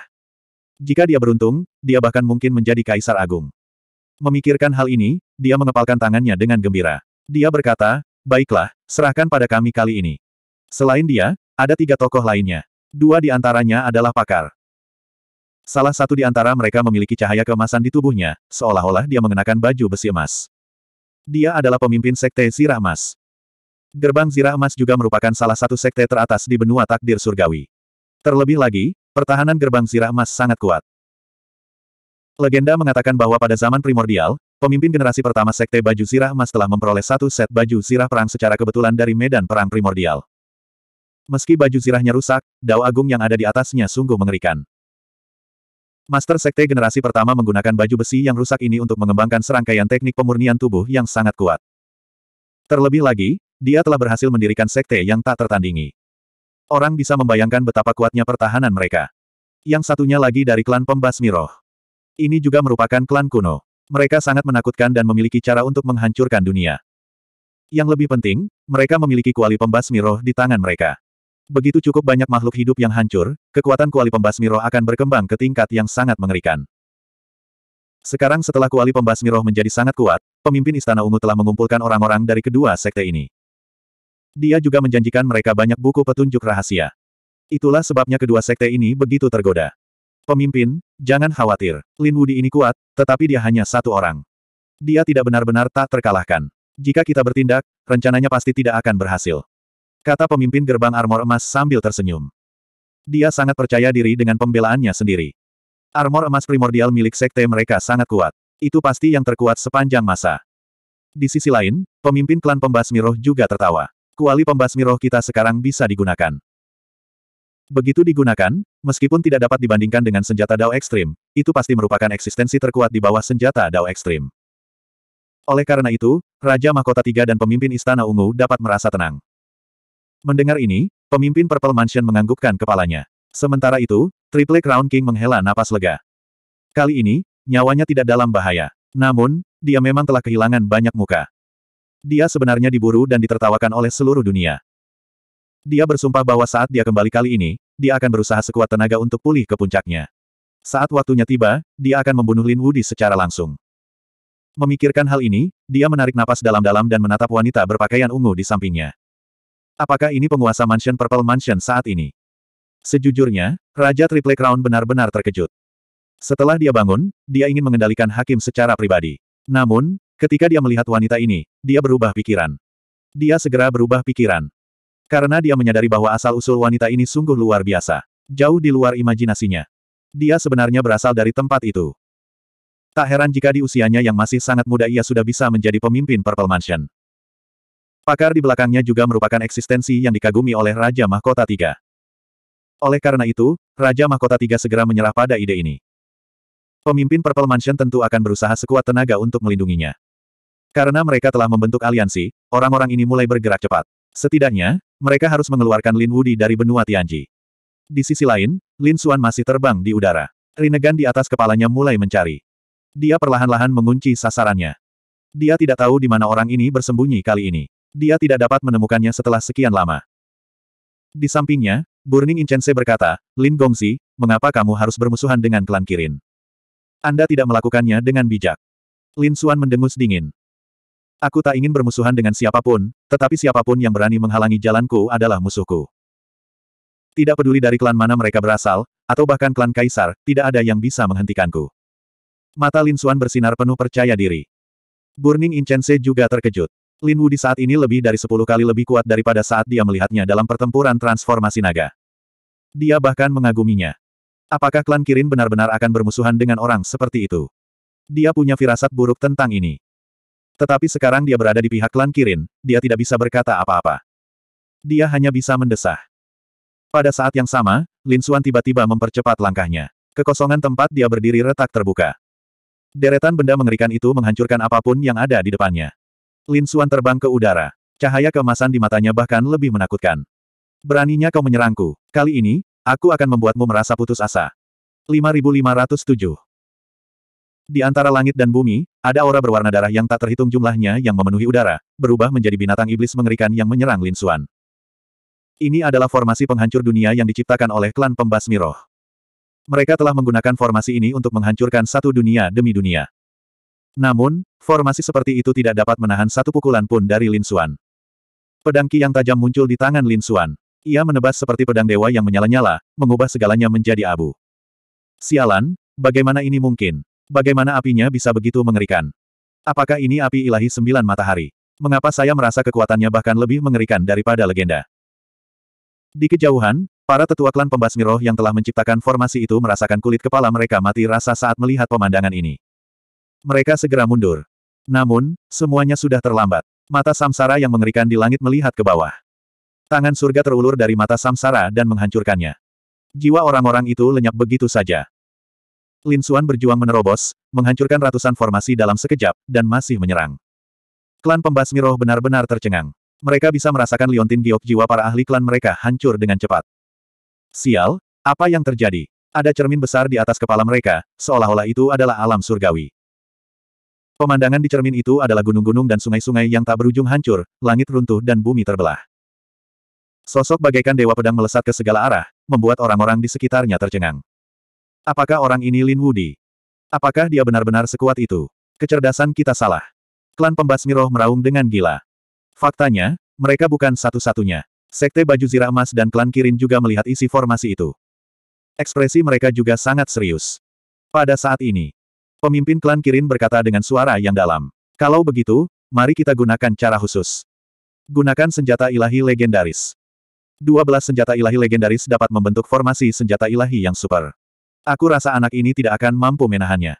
Jika dia beruntung, dia bahkan mungkin menjadi kaisar agung. Memikirkan hal ini, dia mengepalkan tangannya dengan gembira. Dia berkata, baiklah, serahkan pada kami kali ini. Selain dia, ada tiga tokoh lainnya. Dua di antaranya adalah pakar. Salah satu di antara mereka memiliki cahaya keemasan di tubuhnya, seolah-olah dia mengenakan baju besi emas. Dia adalah pemimpin Sekte Sirah Mas. Gerbang Zirah Emas juga merupakan salah satu sekte teratas di benua takdir surgawi. Terlebih lagi, pertahanan gerbang Zirah Emas sangat kuat. Legenda mengatakan bahwa pada zaman primordial, pemimpin generasi pertama sekte baju zirah emas telah memperoleh satu set baju zirah perang secara kebetulan dari medan perang primordial. Meski baju zirahnya rusak, dao agung yang ada di atasnya sungguh mengerikan. Master sekte generasi pertama menggunakan baju besi yang rusak ini untuk mengembangkan serangkaian teknik pemurnian tubuh yang sangat kuat. Terlebih lagi, dia telah berhasil mendirikan sekte yang tak tertandingi. Orang bisa membayangkan betapa kuatnya pertahanan mereka. Yang satunya lagi dari klan pembasmi roh. Ini juga merupakan klan kuno. Mereka sangat menakutkan dan memiliki cara untuk menghancurkan dunia. Yang lebih penting, mereka memiliki kuali pembasmi roh di tangan mereka. Begitu cukup banyak makhluk hidup yang hancur, kekuatan kuali pembasmi roh akan berkembang ke tingkat yang sangat mengerikan. Sekarang setelah kuali pembasmi roh menjadi sangat kuat, pemimpin Istana Ungu telah mengumpulkan orang-orang dari kedua sekte ini. Dia juga menjanjikan mereka banyak buku petunjuk rahasia. Itulah sebabnya kedua sekte ini begitu tergoda. Pemimpin, jangan khawatir. Lin Wudi ini kuat, tetapi dia hanya satu orang. Dia tidak benar-benar tak terkalahkan. Jika kita bertindak, rencananya pasti tidak akan berhasil. Kata pemimpin gerbang armor emas sambil tersenyum. Dia sangat percaya diri dengan pembelaannya sendiri. Armor emas primordial milik sekte mereka sangat kuat. Itu pasti yang terkuat sepanjang masa. Di sisi lain, pemimpin klan pembasmi roh juga tertawa kuali pembasmi roh kita sekarang bisa digunakan. Begitu digunakan, meskipun tidak dapat dibandingkan dengan senjata Dao Ekstrim, itu pasti merupakan eksistensi terkuat di bawah senjata Dao Ekstrim. Oleh karena itu, Raja Mahkota Tiga dan pemimpin Istana Ungu dapat merasa tenang. Mendengar ini, pemimpin Purple Mansion menganggukkan kepalanya. Sementara itu, Triple Crown King menghela napas lega. Kali ini, nyawanya tidak dalam bahaya. Namun, dia memang telah kehilangan banyak muka. Dia sebenarnya diburu dan ditertawakan oleh seluruh dunia. Dia bersumpah bahwa saat dia kembali kali ini, dia akan berusaha sekuat tenaga untuk pulih ke puncaknya. Saat waktunya tiba, dia akan membunuh Lin Wudi secara langsung. Memikirkan hal ini, dia menarik napas dalam-dalam dan menatap wanita berpakaian ungu di sampingnya. Apakah ini penguasa Mansion Purple Mansion saat ini? Sejujurnya, Raja Triple Crown benar-benar terkejut. Setelah dia bangun, dia ingin mengendalikan hakim secara pribadi. Namun, Ketika dia melihat wanita ini, dia berubah pikiran. Dia segera berubah pikiran. Karena dia menyadari bahwa asal-usul wanita ini sungguh luar biasa. Jauh di luar imajinasinya. Dia sebenarnya berasal dari tempat itu. Tak heran jika di usianya yang masih sangat muda ia sudah bisa menjadi pemimpin Purple Mansion. Pakar di belakangnya juga merupakan eksistensi yang dikagumi oleh Raja Mahkota Tiga. Oleh karena itu, Raja Mahkota Tiga segera menyerah pada ide ini. Pemimpin Purple Mansion tentu akan berusaha sekuat tenaga untuk melindunginya. Karena mereka telah membentuk aliansi, orang-orang ini mulai bergerak cepat. Setidaknya, mereka harus mengeluarkan Lin Wudi dari benua Tianji. Di sisi lain, Lin Xuan masih terbang di udara. Rinnegan di atas kepalanya mulai mencari. Dia perlahan-lahan mengunci sasarannya. Dia tidak tahu di mana orang ini bersembunyi kali ini. Dia tidak dapat menemukannya setelah sekian lama. Di sampingnya, Burning Incense berkata, Lin Gongsi, mengapa kamu harus bermusuhan dengan klan Kirin? Anda tidak melakukannya dengan bijak. Lin Xuan mendengus dingin. Aku tak ingin bermusuhan dengan siapapun, tetapi siapapun yang berani menghalangi jalanku adalah musuhku. Tidak peduli dari klan mana mereka berasal, atau bahkan klan kaisar, tidak ada yang bisa menghentikanku. Mata Lin Suan bersinar penuh percaya diri. Burning Incense juga terkejut. Lin Wu di saat ini lebih dari sepuluh kali lebih kuat daripada saat dia melihatnya dalam pertempuran transformasi naga. Dia bahkan mengaguminya. Apakah klan Kirin benar-benar akan bermusuhan dengan orang seperti itu? Dia punya firasat buruk tentang ini. Tetapi sekarang dia berada di pihak klan Kirin, dia tidak bisa berkata apa-apa. Dia hanya bisa mendesah. Pada saat yang sama, Lin Xuan tiba-tiba mempercepat langkahnya. Kekosongan tempat dia berdiri retak terbuka. Deretan benda mengerikan itu menghancurkan apapun yang ada di depannya. Lin Xuan terbang ke udara. Cahaya keemasan di matanya bahkan lebih menakutkan. Beraninya kau menyerangku. Kali ini, aku akan membuatmu merasa putus asa. 5507 di antara langit dan bumi, ada aura berwarna darah yang tak terhitung jumlahnya yang memenuhi udara, berubah menjadi binatang iblis mengerikan yang menyerang Lin Xuan. Ini adalah formasi penghancur dunia yang diciptakan oleh klan pembasmi roh. Mereka telah menggunakan formasi ini untuk menghancurkan satu dunia demi dunia. Namun, formasi seperti itu tidak dapat menahan satu pukulan pun dari Lin Xuan. Pedang Ki yang tajam muncul di tangan Lin Xuan. Ia menebas seperti pedang dewa yang menyala-nyala, mengubah segalanya menjadi abu. Sialan, bagaimana ini mungkin? Bagaimana apinya bisa begitu mengerikan? Apakah ini api ilahi sembilan matahari? Mengapa saya merasa kekuatannya bahkan lebih mengerikan daripada legenda? Di kejauhan, para tetua klan pembasmi roh yang telah menciptakan formasi itu merasakan kulit kepala mereka mati rasa saat melihat pemandangan ini. Mereka segera mundur. Namun, semuanya sudah terlambat. Mata samsara yang mengerikan di langit melihat ke bawah. Tangan surga terulur dari mata samsara dan menghancurkannya. Jiwa orang-orang itu lenyap begitu saja. Lin Xuan berjuang menerobos, menghancurkan ratusan formasi dalam sekejap, dan masih menyerang. Klan pembasmi roh benar-benar tercengang. Mereka bisa merasakan liontin giok jiwa para ahli klan mereka hancur dengan cepat. Sial, apa yang terjadi? Ada cermin besar di atas kepala mereka, seolah-olah itu adalah alam surgawi. Pemandangan di cermin itu adalah gunung-gunung dan sungai-sungai yang tak berujung hancur, langit runtuh dan bumi terbelah. Sosok bagaikan dewa pedang melesat ke segala arah, membuat orang-orang di sekitarnya tercengang. Apakah orang ini Lin Wudi? Apakah dia benar-benar sekuat itu? Kecerdasan kita salah. Klan pembasmi roh meraung dengan gila. Faktanya, mereka bukan satu-satunya. Sekte Baju Zirah Emas dan klan Kirin juga melihat isi formasi itu. Ekspresi mereka juga sangat serius. Pada saat ini, pemimpin klan Kirin berkata dengan suara yang dalam. Kalau begitu, mari kita gunakan cara khusus. Gunakan senjata ilahi legendaris. 12 senjata ilahi legendaris dapat membentuk formasi senjata ilahi yang super. Aku rasa anak ini tidak akan mampu menahannya.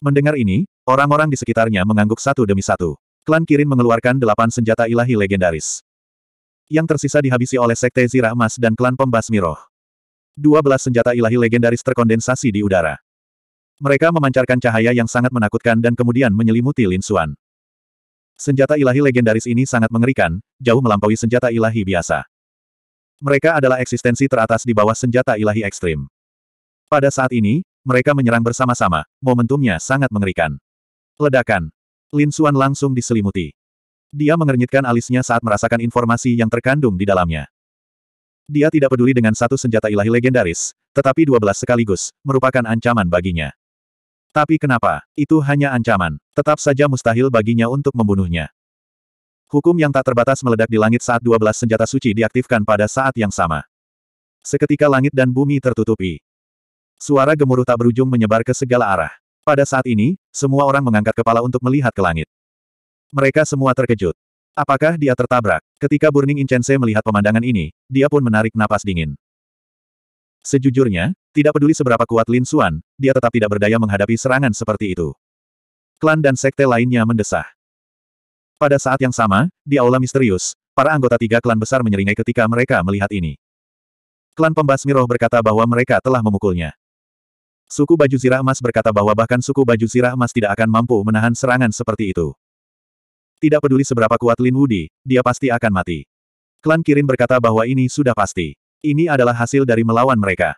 Mendengar ini, orang-orang di sekitarnya mengangguk satu demi satu. Klan Kirin mengeluarkan delapan senjata ilahi legendaris. Yang tersisa dihabisi oleh Sekte Zirah Emas dan klan Pembasmi Roh. Dua belas senjata ilahi legendaris terkondensasi di udara. Mereka memancarkan cahaya yang sangat menakutkan dan kemudian menyelimuti Lin Xuan. Senjata ilahi legendaris ini sangat mengerikan, jauh melampaui senjata ilahi biasa. Mereka adalah eksistensi teratas di bawah senjata ilahi ekstrim. Pada saat ini, mereka menyerang bersama-sama, momentumnya sangat mengerikan. Ledakan. Lin Xuan langsung diselimuti. Dia mengernyitkan alisnya saat merasakan informasi yang terkandung di dalamnya. Dia tidak peduli dengan satu senjata ilahi legendaris, tetapi dua belas sekaligus, merupakan ancaman baginya. Tapi kenapa? Itu hanya ancaman. Tetap saja mustahil baginya untuk membunuhnya. Hukum yang tak terbatas meledak di langit saat dua belas senjata suci diaktifkan pada saat yang sama. Seketika langit dan bumi tertutupi. Suara gemuruh tak berujung menyebar ke segala arah. Pada saat ini, semua orang mengangkat kepala untuk melihat ke langit. Mereka semua terkejut. Apakah dia tertabrak? Ketika Burning Incense melihat pemandangan ini, dia pun menarik napas dingin. Sejujurnya, tidak peduli seberapa kuat Lin Xuan, dia tetap tidak berdaya menghadapi serangan seperti itu. Klan dan sekte lainnya mendesah. Pada saat yang sama, di aula misterius, para anggota tiga klan besar menyeringai ketika mereka melihat ini. Klan pembasmi roh berkata bahwa mereka telah memukulnya. Suku baju zirah emas berkata bahwa bahkan suku baju zirah emas tidak akan mampu menahan serangan seperti itu. Tidak peduli seberapa kuat Lin Wudi, dia pasti akan mati. Klan Kirin berkata bahwa ini sudah pasti. Ini adalah hasil dari melawan mereka.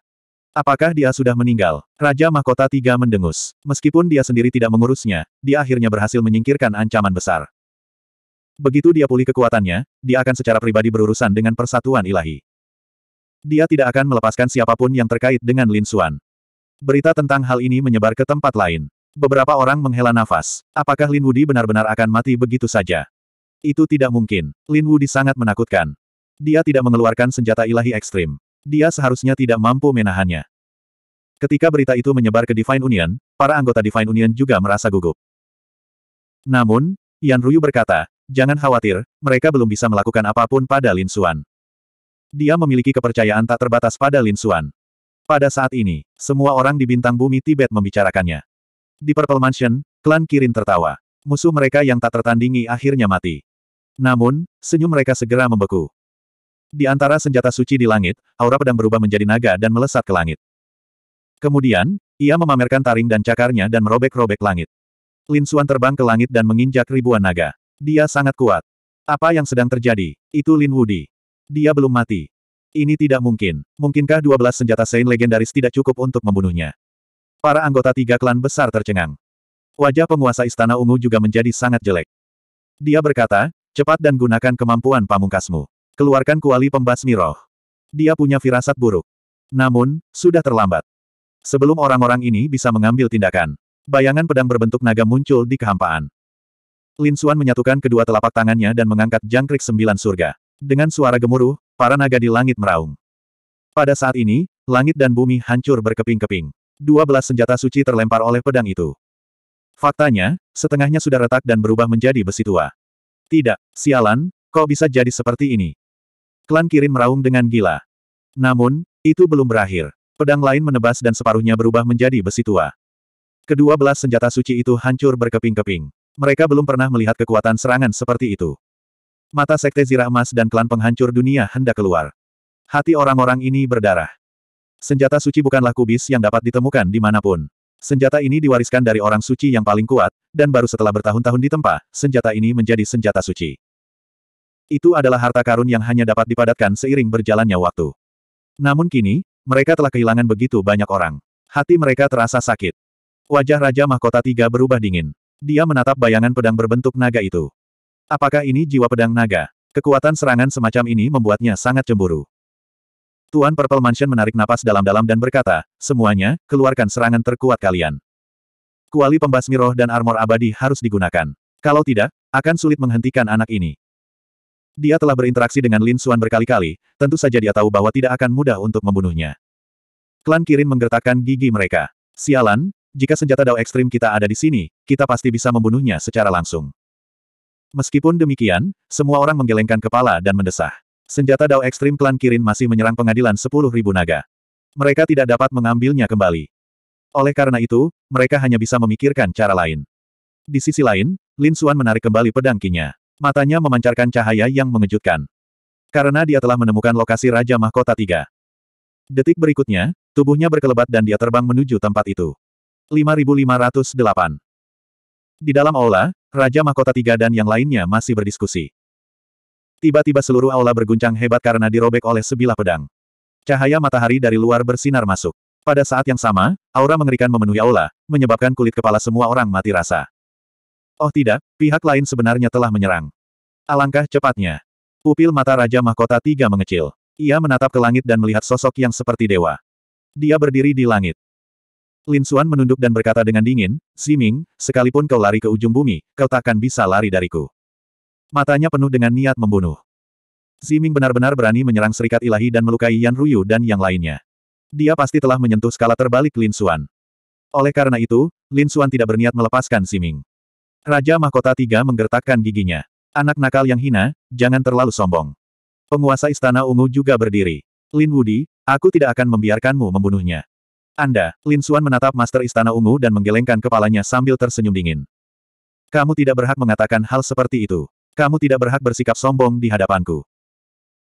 Apakah dia sudah meninggal? Raja Mahkota Tiga mendengus. Meskipun dia sendiri tidak mengurusnya, dia akhirnya berhasil menyingkirkan ancaman besar. Begitu dia pulih kekuatannya, dia akan secara pribadi berurusan dengan persatuan ilahi. Dia tidak akan melepaskan siapapun yang terkait dengan Lin Xuan. Berita tentang hal ini menyebar ke tempat lain. Beberapa orang menghela nafas. Apakah Lin Wudi benar-benar akan mati begitu saja? Itu tidak mungkin. Lin Wudi sangat menakutkan. Dia tidak mengeluarkan senjata ilahi ekstrim. Dia seharusnya tidak mampu menahannya. Ketika berita itu menyebar ke Divine Union, para anggota Divine Union juga merasa gugup. Namun, Yan Ruyu berkata, jangan khawatir, mereka belum bisa melakukan apapun pada Lin Xuan. Dia memiliki kepercayaan tak terbatas pada Lin Xuan. Pada saat ini, semua orang di bintang bumi Tibet membicarakannya. Di Purple Mansion, klan Kirin tertawa. Musuh mereka yang tak tertandingi akhirnya mati. Namun, senyum mereka segera membeku. Di antara senjata suci di langit, aura pedang berubah menjadi naga dan melesat ke langit. Kemudian, ia memamerkan taring dan cakarnya dan merobek-robek langit. Lin Suan terbang ke langit dan menginjak ribuan naga. Dia sangat kuat. Apa yang sedang terjadi? Itu Lin Wudi. Dia belum mati. Ini tidak mungkin. Mungkinkah 12 senjata Saint legendaris tidak cukup untuk membunuhnya? Para anggota tiga klan besar tercengang. Wajah penguasa Istana Ungu juga menjadi sangat jelek. Dia berkata, cepat dan gunakan kemampuan pamungkasmu. Keluarkan kuali pembasmi roh. Dia punya firasat buruk. Namun, sudah terlambat. Sebelum orang-orang ini bisa mengambil tindakan, bayangan pedang berbentuk naga muncul di kehampaan. Lin Suan menyatukan kedua telapak tangannya dan mengangkat jangkrik sembilan surga. Dengan suara gemuruh, Para naga di langit meraung. Pada saat ini, langit dan bumi hancur berkeping-keping. Dua belas senjata suci terlempar oleh pedang itu. Faktanya, setengahnya sudah retak dan berubah menjadi besi tua. Tidak, sialan, kau bisa jadi seperti ini. Klan Kirin meraung dengan gila. Namun, itu belum berakhir. Pedang lain menebas dan separuhnya berubah menjadi besi tua. Kedua belas senjata suci itu hancur berkeping-keping. Mereka belum pernah melihat kekuatan serangan seperti itu. Mata Sekte Zirah Emas dan klan penghancur dunia hendak keluar. Hati orang-orang ini berdarah. Senjata suci bukanlah kubis yang dapat ditemukan dimanapun. Senjata ini diwariskan dari orang suci yang paling kuat, dan baru setelah bertahun-tahun ditempa, senjata ini menjadi senjata suci. Itu adalah harta karun yang hanya dapat dipadatkan seiring berjalannya waktu. Namun kini, mereka telah kehilangan begitu banyak orang. Hati mereka terasa sakit. Wajah Raja Mahkota Tiga berubah dingin. Dia menatap bayangan pedang berbentuk naga itu. Apakah ini jiwa pedang naga? Kekuatan serangan semacam ini membuatnya sangat cemburu. Tuan Purple Mansion menarik napas dalam-dalam dan berkata, semuanya, keluarkan serangan terkuat kalian. Kuali pembasmi roh dan armor abadi harus digunakan. Kalau tidak, akan sulit menghentikan anak ini. Dia telah berinteraksi dengan Lin Xuan berkali-kali, tentu saja dia tahu bahwa tidak akan mudah untuk membunuhnya. Klan Kirin menggertakkan gigi mereka. Sialan, jika senjata Dao Ekstrim kita ada di sini, kita pasti bisa membunuhnya secara langsung. Meskipun demikian, semua orang menggelengkan kepala dan mendesah. Senjata Dao Ekstrim Klan Kirin masih menyerang pengadilan 10.000 naga. Mereka tidak dapat mengambilnya kembali. Oleh karena itu, mereka hanya bisa memikirkan cara lain. Di sisi lain, Lin Xuan menarik kembali pedang kinya. Matanya memancarkan cahaya yang mengejutkan. Karena dia telah menemukan lokasi Raja Mahkota 3. Detik berikutnya, tubuhnya berkelebat dan dia terbang menuju tempat itu. 5508 di dalam aula, Raja Mahkota Tiga dan yang lainnya masih berdiskusi. Tiba-tiba seluruh aula berguncang hebat karena dirobek oleh sebilah pedang. Cahaya matahari dari luar bersinar masuk. Pada saat yang sama, aura mengerikan memenuhi aula, menyebabkan kulit kepala semua orang mati rasa. Oh tidak, pihak lain sebenarnya telah menyerang. Alangkah cepatnya. Pupil mata Raja Mahkota Tiga mengecil. Ia menatap ke langit dan melihat sosok yang seperti dewa. Dia berdiri di langit. Lin Xuan menunduk dan berkata dengan dingin, Ziming, sekalipun kau lari ke ujung bumi, kau takkan bisa lari dariku. Matanya penuh dengan niat membunuh. Ziming benar-benar berani menyerang Serikat Ilahi dan melukai Yan Ruyu dan yang lainnya. Dia pasti telah menyentuh skala terbalik Lin Xuan. Oleh karena itu, Lin Xuan tidak berniat melepaskan Ziming. Raja Mahkota Tiga menggertakkan giginya. Anak nakal yang hina, jangan terlalu sombong. Penguasa Istana Ungu juga berdiri. Lin Wudi, aku tidak akan membiarkanmu membunuhnya. Anda, Lin Suan menatap Master Istana Ungu dan menggelengkan kepalanya sambil tersenyum dingin. Kamu tidak berhak mengatakan hal seperti itu. Kamu tidak berhak bersikap sombong di hadapanku.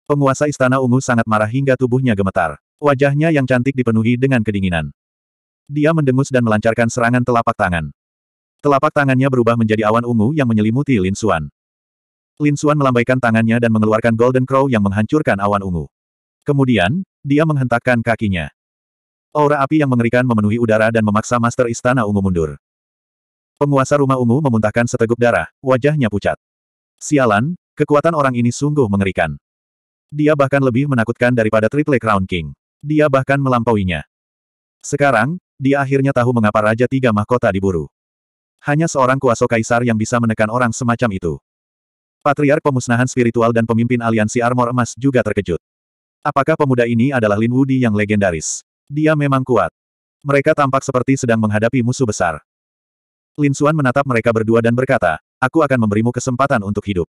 Penguasa Istana Ungu sangat marah hingga tubuhnya gemetar. Wajahnya yang cantik dipenuhi dengan kedinginan. Dia mendengus dan melancarkan serangan telapak tangan. Telapak tangannya berubah menjadi awan ungu yang menyelimuti Lin Suan. Lin Suan melambaikan tangannya dan mengeluarkan Golden Crow yang menghancurkan awan ungu. Kemudian, dia menghentakkan kakinya. Aura api yang mengerikan memenuhi udara dan memaksa Master Istana Ungu mundur. Penguasa rumah ungu memuntahkan seteguk darah, wajahnya pucat. Sialan, kekuatan orang ini sungguh mengerikan. Dia bahkan lebih menakutkan daripada Triple Crown King. Dia bahkan melampauinya. Sekarang, dia akhirnya tahu mengapa Raja Tiga Mahkota diburu. Hanya seorang kuasa kaisar yang bisa menekan orang semacam itu. Patriark pemusnahan spiritual dan pemimpin aliansi armor emas juga terkejut. Apakah pemuda ini adalah Lin Wudi yang legendaris? Dia memang kuat. Mereka tampak seperti sedang menghadapi musuh besar. Lin Suan menatap mereka berdua dan berkata, aku akan memberimu kesempatan untuk hidup.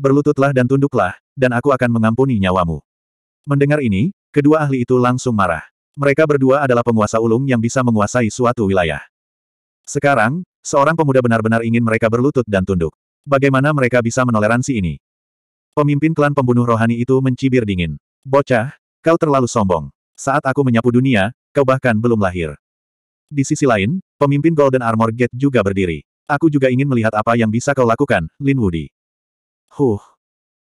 Berlututlah dan tunduklah, dan aku akan mengampuni nyawamu. Mendengar ini, kedua ahli itu langsung marah. Mereka berdua adalah penguasa ulung yang bisa menguasai suatu wilayah. Sekarang, seorang pemuda benar-benar ingin mereka berlutut dan tunduk. Bagaimana mereka bisa menoleransi ini? Pemimpin klan pembunuh rohani itu mencibir dingin. Bocah, kau terlalu sombong. Saat aku menyapu dunia, kau bahkan belum lahir. Di sisi lain, pemimpin Golden Armor Gate juga berdiri. Aku juga ingin melihat apa yang bisa kau lakukan, Lin Wudi. Huh.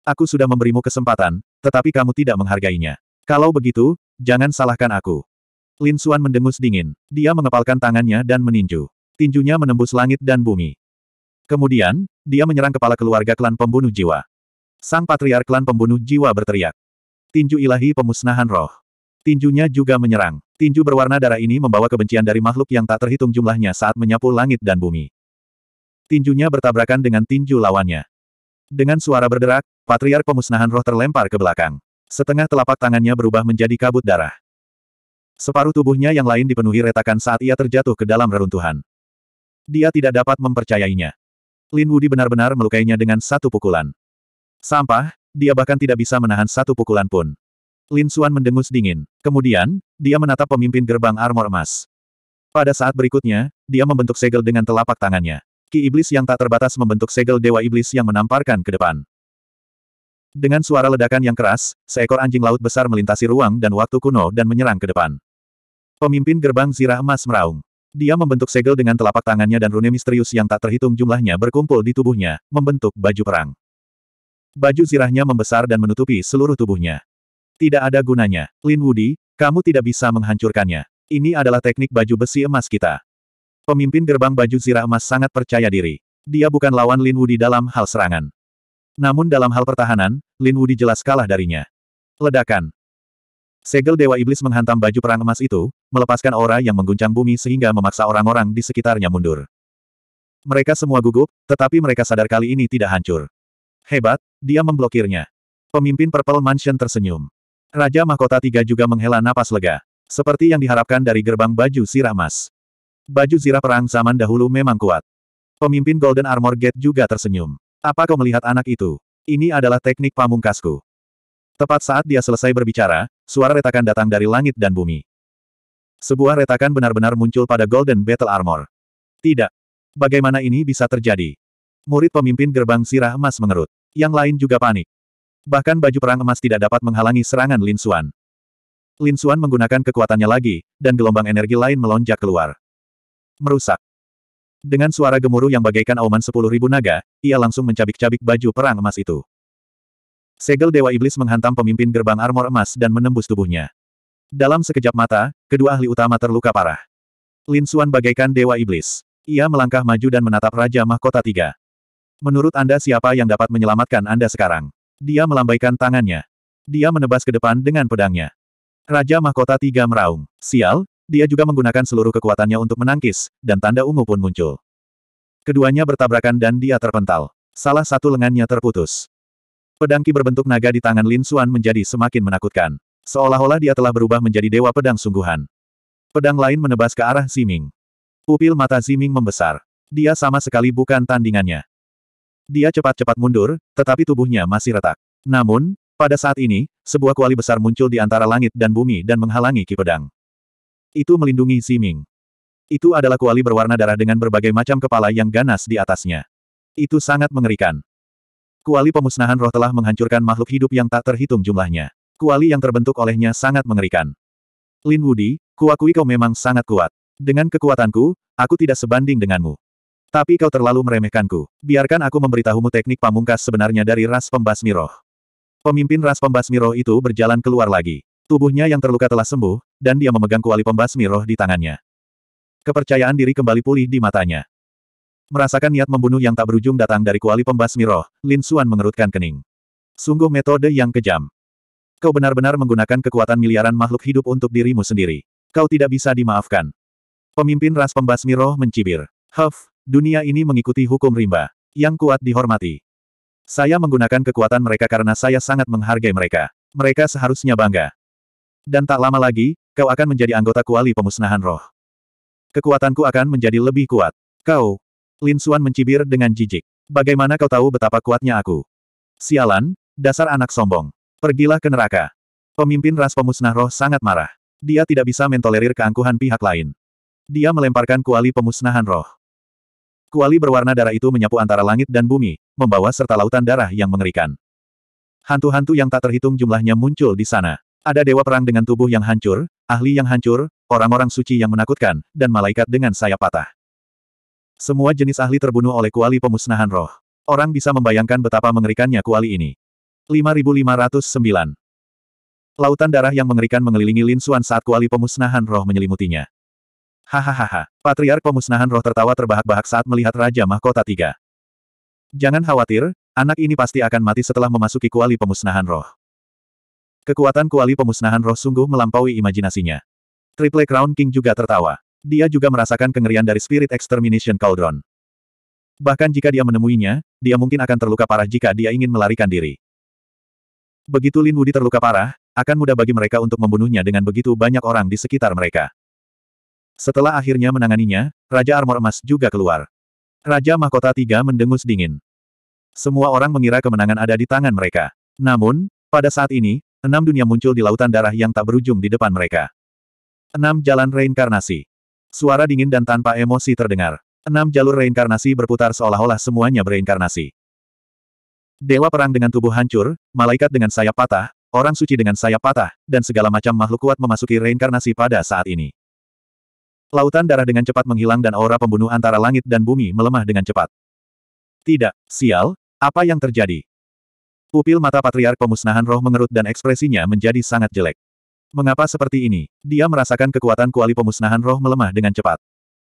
Aku sudah memberimu kesempatan, tetapi kamu tidak menghargainya. Kalau begitu, jangan salahkan aku. Lin Xuan mendengus dingin. Dia mengepalkan tangannya dan meninju. Tinjunya menembus langit dan bumi. Kemudian, dia menyerang kepala keluarga klan pembunuh jiwa. Sang patriark klan pembunuh jiwa berteriak. Tinju ilahi pemusnahan roh. Tinjunya juga menyerang. Tinju berwarna darah ini membawa kebencian dari makhluk yang tak terhitung jumlahnya saat menyapu langit dan bumi. Tinjunya bertabrakan dengan tinju lawannya. Dengan suara berderak, patriar pemusnahan roh terlempar ke belakang. Setengah telapak tangannya berubah menjadi kabut darah. Separuh tubuhnya yang lain dipenuhi retakan saat ia terjatuh ke dalam reruntuhan. Dia tidak dapat mempercayainya. Lin Wudi benar-benar melukainya dengan satu pukulan. Sampah, dia bahkan tidak bisa menahan satu pukulan pun. Lin Suan mendengus dingin. Kemudian, dia menatap pemimpin gerbang armor emas. Pada saat berikutnya, dia membentuk segel dengan telapak tangannya. Ki Iblis yang tak terbatas membentuk segel Dewa Iblis yang menamparkan ke depan. Dengan suara ledakan yang keras, seekor anjing laut besar melintasi ruang dan waktu kuno dan menyerang ke depan. Pemimpin gerbang zirah emas meraung. Dia membentuk segel dengan telapak tangannya dan rune misterius yang tak terhitung jumlahnya berkumpul di tubuhnya, membentuk baju perang. Baju zirahnya membesar dan menutupi seluruh tubuhnya. Tidak ada gunanya. Lin Wudi, kamu tidak bisa menghancurkannya. Ini adalah teknik baju besi emas kita. Pemimpin gerbang baju zirah emas sangat percaya diri. Dia bukan lawan Lin Wudi dalam hal serangan. Namun dalam hal pertahanan, Lin Wudi jelas kalah darinya. Ledakan. Segel Dewa Iblis menghantam baju perang emas itu, melepaskan aura yang mengguncang bumi sehingga memaksa orang-orang di sekitarnya mundur. Mereka semua gugup, tetapi mereka sadar kali ini tidak hancur. Hebat, dia memblokirnya. Pemimpin Purple Mansion tersenyum. Raja Mahkota Tiga juga menghela napas lega. Seperti yang diharapkan dari gerbang baju sirah mas. Baju zirah perang zaman dahulu memang kuat. Pemimpin Golden Armor Gate juga tersenyum. Apa kau melihat anak itu? Ini adalah teknik pamungkasku. Tepat saat dia selesai berbicara, suara retakan datang dari langit dan bumi. Sebuah retakan benar-benar muncul pada Golden Battle Armor. Tidak. Bagaimana ini bisa terjadi? Murid pemimpin gerbang sirah emas mengerut. Yang lain juga panik. Bahkan baju perang emas tidak dapat menghalangi serangan Lin Xuan. Lin Xuan menggunakan kekuatannya lagi, dan gelombang energi lain melonjak keluar. Merusak. Dengan suara gemuruh yang bagaikan auman sepuluh ribu naga, ia langsung mencabik-cabik baju perang emas itu. Segel Dewa Iblis menghantam pemimpin gerbang armor emas dan menembus tubuhnya. Dalam sekejap mata, kedua ahli utama terluka parah. Lin Xuan bagaikan Dewa Iblis. Ia melangkah maju dan menatap Raja Mahkota Tiga. Menurut Anda siapa yang dapat menyelamatkan Anda sekarang? Dia melambaikan tangannya. Dia menebas ke depan dengan pedangnya. Raja Mahkota Tiga meraung. Sial, dia juga menggunakan seluruh kekuatannya untuk menangkis, dan tanda ungu pun muncul. Keduanya bertabrakan dan dia terpental. Salah satu lengannya terputus. Pedangki berbentuk naga di tangan Lin Suan menjadi semakin menakutkan. Seolah-olah dia telah berubah menjadi dewa pedang sungguhan. Pedang lain menebas ke arah Ziming. Pupil mata Ziming membesar. Dia sama sekali bukan tandingannya. Dia cepat-cepat mundur, tetapi tubuhnya masih retak. Namun, pada saat ini, sebuah kuali besar muncul di antara langit dan bumi dan menghalangi ki pedang. Itu melindungi Siming. Itu adalah kuali berwarna darah dengan berbagai macam kepala yang ganas di atasnya. Itu sangat mengerikan. Kuali pemusnahan roh telah menghancurkan makhluk hidup yang tak terhitung jumlahnya. Kuali yang terbentuk olehnya sangat mengerikan. Lin Wudi, kuakui kau memang sangat kuat. Dengan kekuatanku, aku tidak sebanding denganmu. Tapi kau terlalu meremehkanku. Biarkan aku memberitahumu teknik pamungkas sebenarnya dari ras pembasmi roh. Pemimpin ras pembasmi roh itu berjalan keluar lagi. Tubuhnya yang terluka telah sembuh, dan dia memegang kuali pembasmi roh di tangannya. Kepercayaan diri kembali pulih di matanya. Merasakan niat membunuh yang tak berujung datang dari kuali pembasmi roh, Lin Xuan mengerutkan kening. Sungguh metode yang kejam. Kau benar-benar menggunakan kekuatan miliaran makhluk hidup untuk dirimu sendiri. Kau tidak bisa dimaafkan. Pemimpin ras pembasmi roh mencibir. Huff, Dunia ini mengikuti hukum rimba. Yang kuat dihormati. Saya menggunakan kekuatan mereka karena saya sangat menghargai mereka. Mereka seharusnya bangga. Dan tak lama lagi, kau akan menjadi anggota kuali pemusnahan roh. Kekuatanku akan menjadi lebih kuat. Kau. Lin Xuan mencibir dengan jijik. Bagaimana kau tahu betapa kuatnya aku? Sialan, dasar anak sombong. Pergilah ke neraka. Pemimpin ras pemusnah roh sangat marah. Dia tidak bisa mentolerir keangkuhan pihak lain. Dia melemparkan kuali pemusnahan roh. Kuali berwarna darah itu menyapu antara langit dan bumi, membawa serta lautan darah yang mengerikan. Hantu-hantu yang tak terhitung jumlahnya muncul di sana. Ada dewa perang dengan tubuh yang hancur, ahli yang hancur, orang-orang suci yang menakutkan, dan malaikat dengan sayap patah. Semua jenis ahli terbunuh oleh kuali pemusnahan roh. Orang bisa membayangkan betapa mengerikannya kuali ini. 5509 Lautan darah yang mengerikan mengelilingi Lin Xuan saat kuali pemusnahan roh menyelimutinya. Hahaha, Patriark Pemusnahan Roh tertawa terbahak-bahak saat melihat Raja Mahkota Tiga. Jangan khawatir, anak ini pasti akan mati setelah memasuki kuali pemusnahan roh. Kekuatan kuali pemusnahan roh sungguh melampaui imajinasinya. Triple Crown King juga tertawa. Dia juga merasakan kengerian dari Spirit Extermination Cauldron. Bahkan jika dia menemuinya, dia mungkin akan terluka parah jika dia ingin melarikan diri. Begitu Lin Wudi terluka parah, akan mudah bagi mereka untuk membunuhnya dengan begitu banyak orang di sekitar mereka. Setelah akhirnya menanganinya, Raja Armor Emas juga keluar. Raja Mahkota Tiga mendengus dingin. Semua orang mengira kemenangan ada di tangan mereka. Namun, pada saat ini, enam dunia muncul di lautan darah yang tak berujung di depan mereka. Enam jalan reinkarnasi. Suara dingin dan tanpa emosi terdengar. Enam jalur reinkarnasi berputar seolah-olah semuanya bereinkarnasi. Dewa perang dengan tubuh hancur, malaikat dengan sayap patah, orang suci dengan sayap patah, dan segala macam makhluk kuat memasuki reinkarnasi pada saat ini. Lautan darah dengan cepat menghilang dan aura pembunuh antara langit dan bumi melemah dengan cepat. Tidak, sial, apa yang terjadi? Pupil mata patriark pemusnahan roh mengerut dan ekspresinya menjadi sangat jelek. Mengapa seperti ini? Dia merasakan kekuatan kuali pemusnahan roh melemah dengan cepat.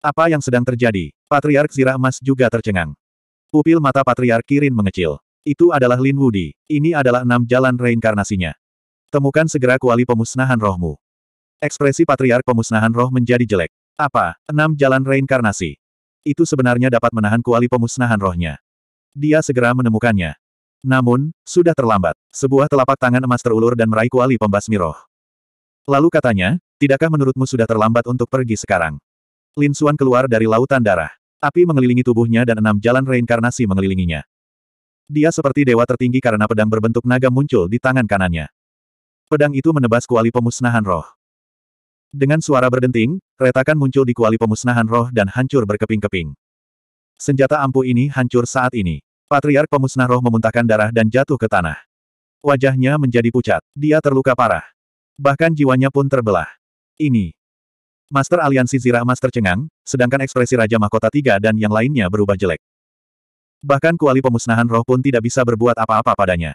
Apa yang sedang terjadi? Patriark Zirah Emas juga tercengang. Pupil mata patriark Kirin mengecil. Itu adalah Lin Wudi. Ini adalah enam jalan reinkarnasinya. Temukan segera kuali pemusnahan rohmu. Ekspresi patriark pemusnahan roh menjadi jelek. Apa? Enam jalan reinkarnasi. Itu sebenarnya dapat menahan kuali pemusnahan rohnya. Dia segera menemukannya. Namun, sudah terlambat. Sebuah telapak tangan emas terulur dan meraih kuali pembasmi roh. Lalu katanya, tidakkah menurutmu sudah terlambat untuk pergi sekarang? Lin Xuan keluar dari lautan darah. Api mengelilingi tubuhnya dan enam jalan reinkarnasi mengelilinginya. Dia seperti dewa tertinggi karena pedang berbentuk naga muncul di tangan kanannya. Pedang itu menebas kuali pemusnahan roh. Dengan suara berdenting, retakan muncul di kuali pemusnahan roh dan hancur berkeping-keping. Senjata ampuh ini hancur saat ini. Patriark pemusnah roh memuntahkan darah dan jatuh ke tanah. Wajahnya menjadi pucat. Dia terluka parah. Bahkan jiwanya pun terbelah. Ini. Master Aliansi Zirah Master tercengang, sedangkan ekspresi Raja Mahkota Tiga dan yang lainnya berubah jelek. Bahkan kuali pemusnahan roh pun tidak bisa berbuat apa-apa padanya.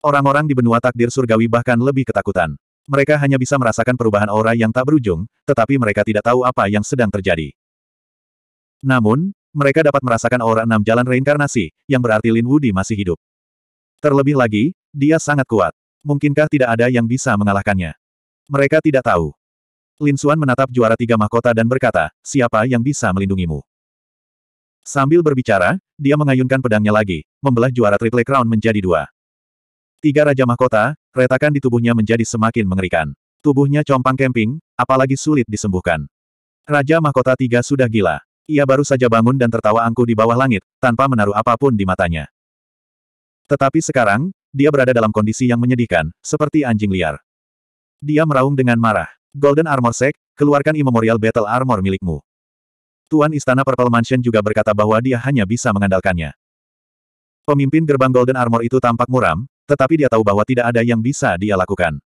Orang-orang di benua takdir surgawi bahkan lebih ketakutan. Mereka hanya bisa merasakan perubahan aura yang tak berujung, tetapi mereka tidak tahu apa yang sedang terjadi. Namun, mereka dapat merasakan aura enam jalan reinkarnasi, yang berarti Lin Wudi masih hidup. Terlebih lagi, dia sangat kuat. Mungkinkah tidak ada yang bisa mengalahkannya? Mereka tidak tahu. Lin Xuan menatap juara tiga mahkota dan berkata, siapa yang bisa melindungimu? Sambil berbicara, dia mengayunkan pedangnya lagi, membelah juara Triple Crown menjadi dua. Tiga Raja Mahkota, retakan di tubuhnya menjadi semakin mengerikan. Tubuhnya compang kemping, apalagi sulit disembuhkan. Raja Mahkota Tiga sudah gila. Ia baru saja bangun dan tertawa angkuh di bawah langit, tanpa menaruh apapun di matanya. Tetapi sekarang, dia berada dalam kondisi yang menyedihkan, seperti anjing liar. Dia meraung dengan marah. Golden Armor Sek, keluarkan Immemorial Battle Armor milikmu. Tuan Istana Purple Mansion juga berkata bahwa dia hanya bisa mengandalkannya. Pemimpin gerbang Golden Armor itu tampak muram, tetapi dia tahu bahwa tidak ada yang bisa dia lakukan.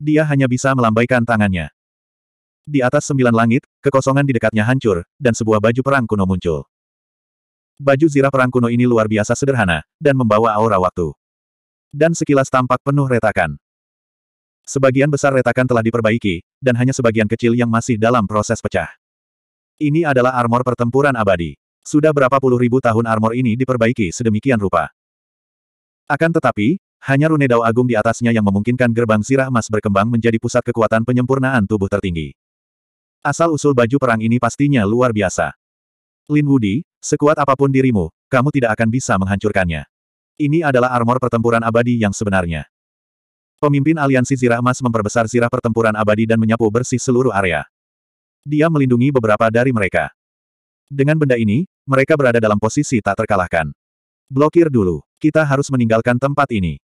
Dia hanya bisa melambaikan tangannya. Di atas sembilan langit, kekosongan di dekatnya hancur, dan sebuah baju perang kuno muncul. Baju zirah perang kuno ini luar biasa sederhana, dan membawa aura waktu. Dan sekilas tampak penuh retakan. Sebagian besar retakan telah diperbaiki, dan hanya sebagian kecil yang masih dalam proses pecah. Ini adalah armor pertempuran abadi. Sudah berapa puluh ribu tahun armor ini diperbaiki sedemikian rupa. Akan tetapi, hanya rune dao agung di atasnya yang memungkinkan gerbang sirah emas berkembang menjadi pusat kekuatan penyempurnaan tubuh tertinggi. Asal-usul baju perang ini pastinya luar biasa. Lin Wudi, sekuat apapun dirimu, kamu tidak akan bisa menghancurkannya. Ini adalah armor pertempuran abadi yang sebenarnya. Pemimpin aliansi zirah emas memperbesar zirah pertempuran abadi dan menyapu bersih seluruh area. Dia melindungi beberapa dari mereka. Dengan benda ini, mereka berada dalam posisi tak terkalahkan. Blokir dulu, kita harus meninggalkan tempat ini.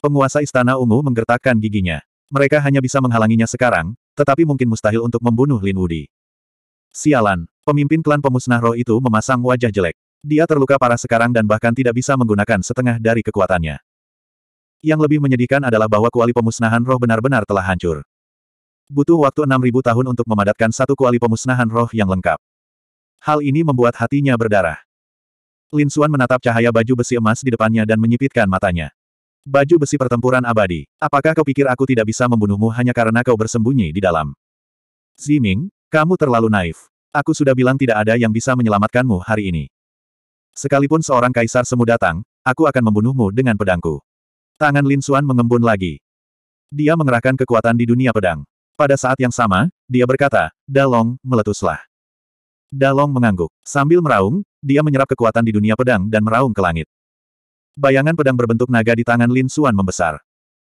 Penguasa Istana Ungu menggertakkan giginya. Mereka hanya bisa menghalanginya sekarang, tetapi mungkin mustahil untuk membunuh Lin Wudi. Sialan, pemimpin klan pemusnah roh itu memasang wajah jelek. Dia terluka parah sekarang dan bahkan tidak bisa menggunakan setengah dari kekuatannya. Yang lebih menyedihkan adalah bahwa kuali pemusnahan roh benar-benar telah hancur. Butuh waktu 6.000 tahun untuk memadatkan satu kuali pemusnahan roh yang lengkap. Hal ini membuat hatinya berdarah. Lin Suan menatap cahaya baju besi emas di depannya dan menyipitkan matanya. Baju besi pertempuran abadi. Apakah kau pikir aku tidak bisa membunuhmu hanya karena kau bersembunyi di dalam? Ziming, kamu terlalu naif. Aku sudah bilang tidak ada yang bisa menyelamatkanmu hari ini. Sekalipun seorang kaisar semu datang, aku akan membunuhmu dengan pedangku. Tangan Lin Xuan mengembun lagi. Dia mengerahkan kekuatan di dunia pedang. Pada saat yang sama, dia berkata, Dalong, meletuslah. Dalong mengangguk. Sambil meraung, dia menyerap kekuatan di dunia pedang dan meraung ke langit. Bayangan pedang berbentuk naga di tangan Lin Suan membesar.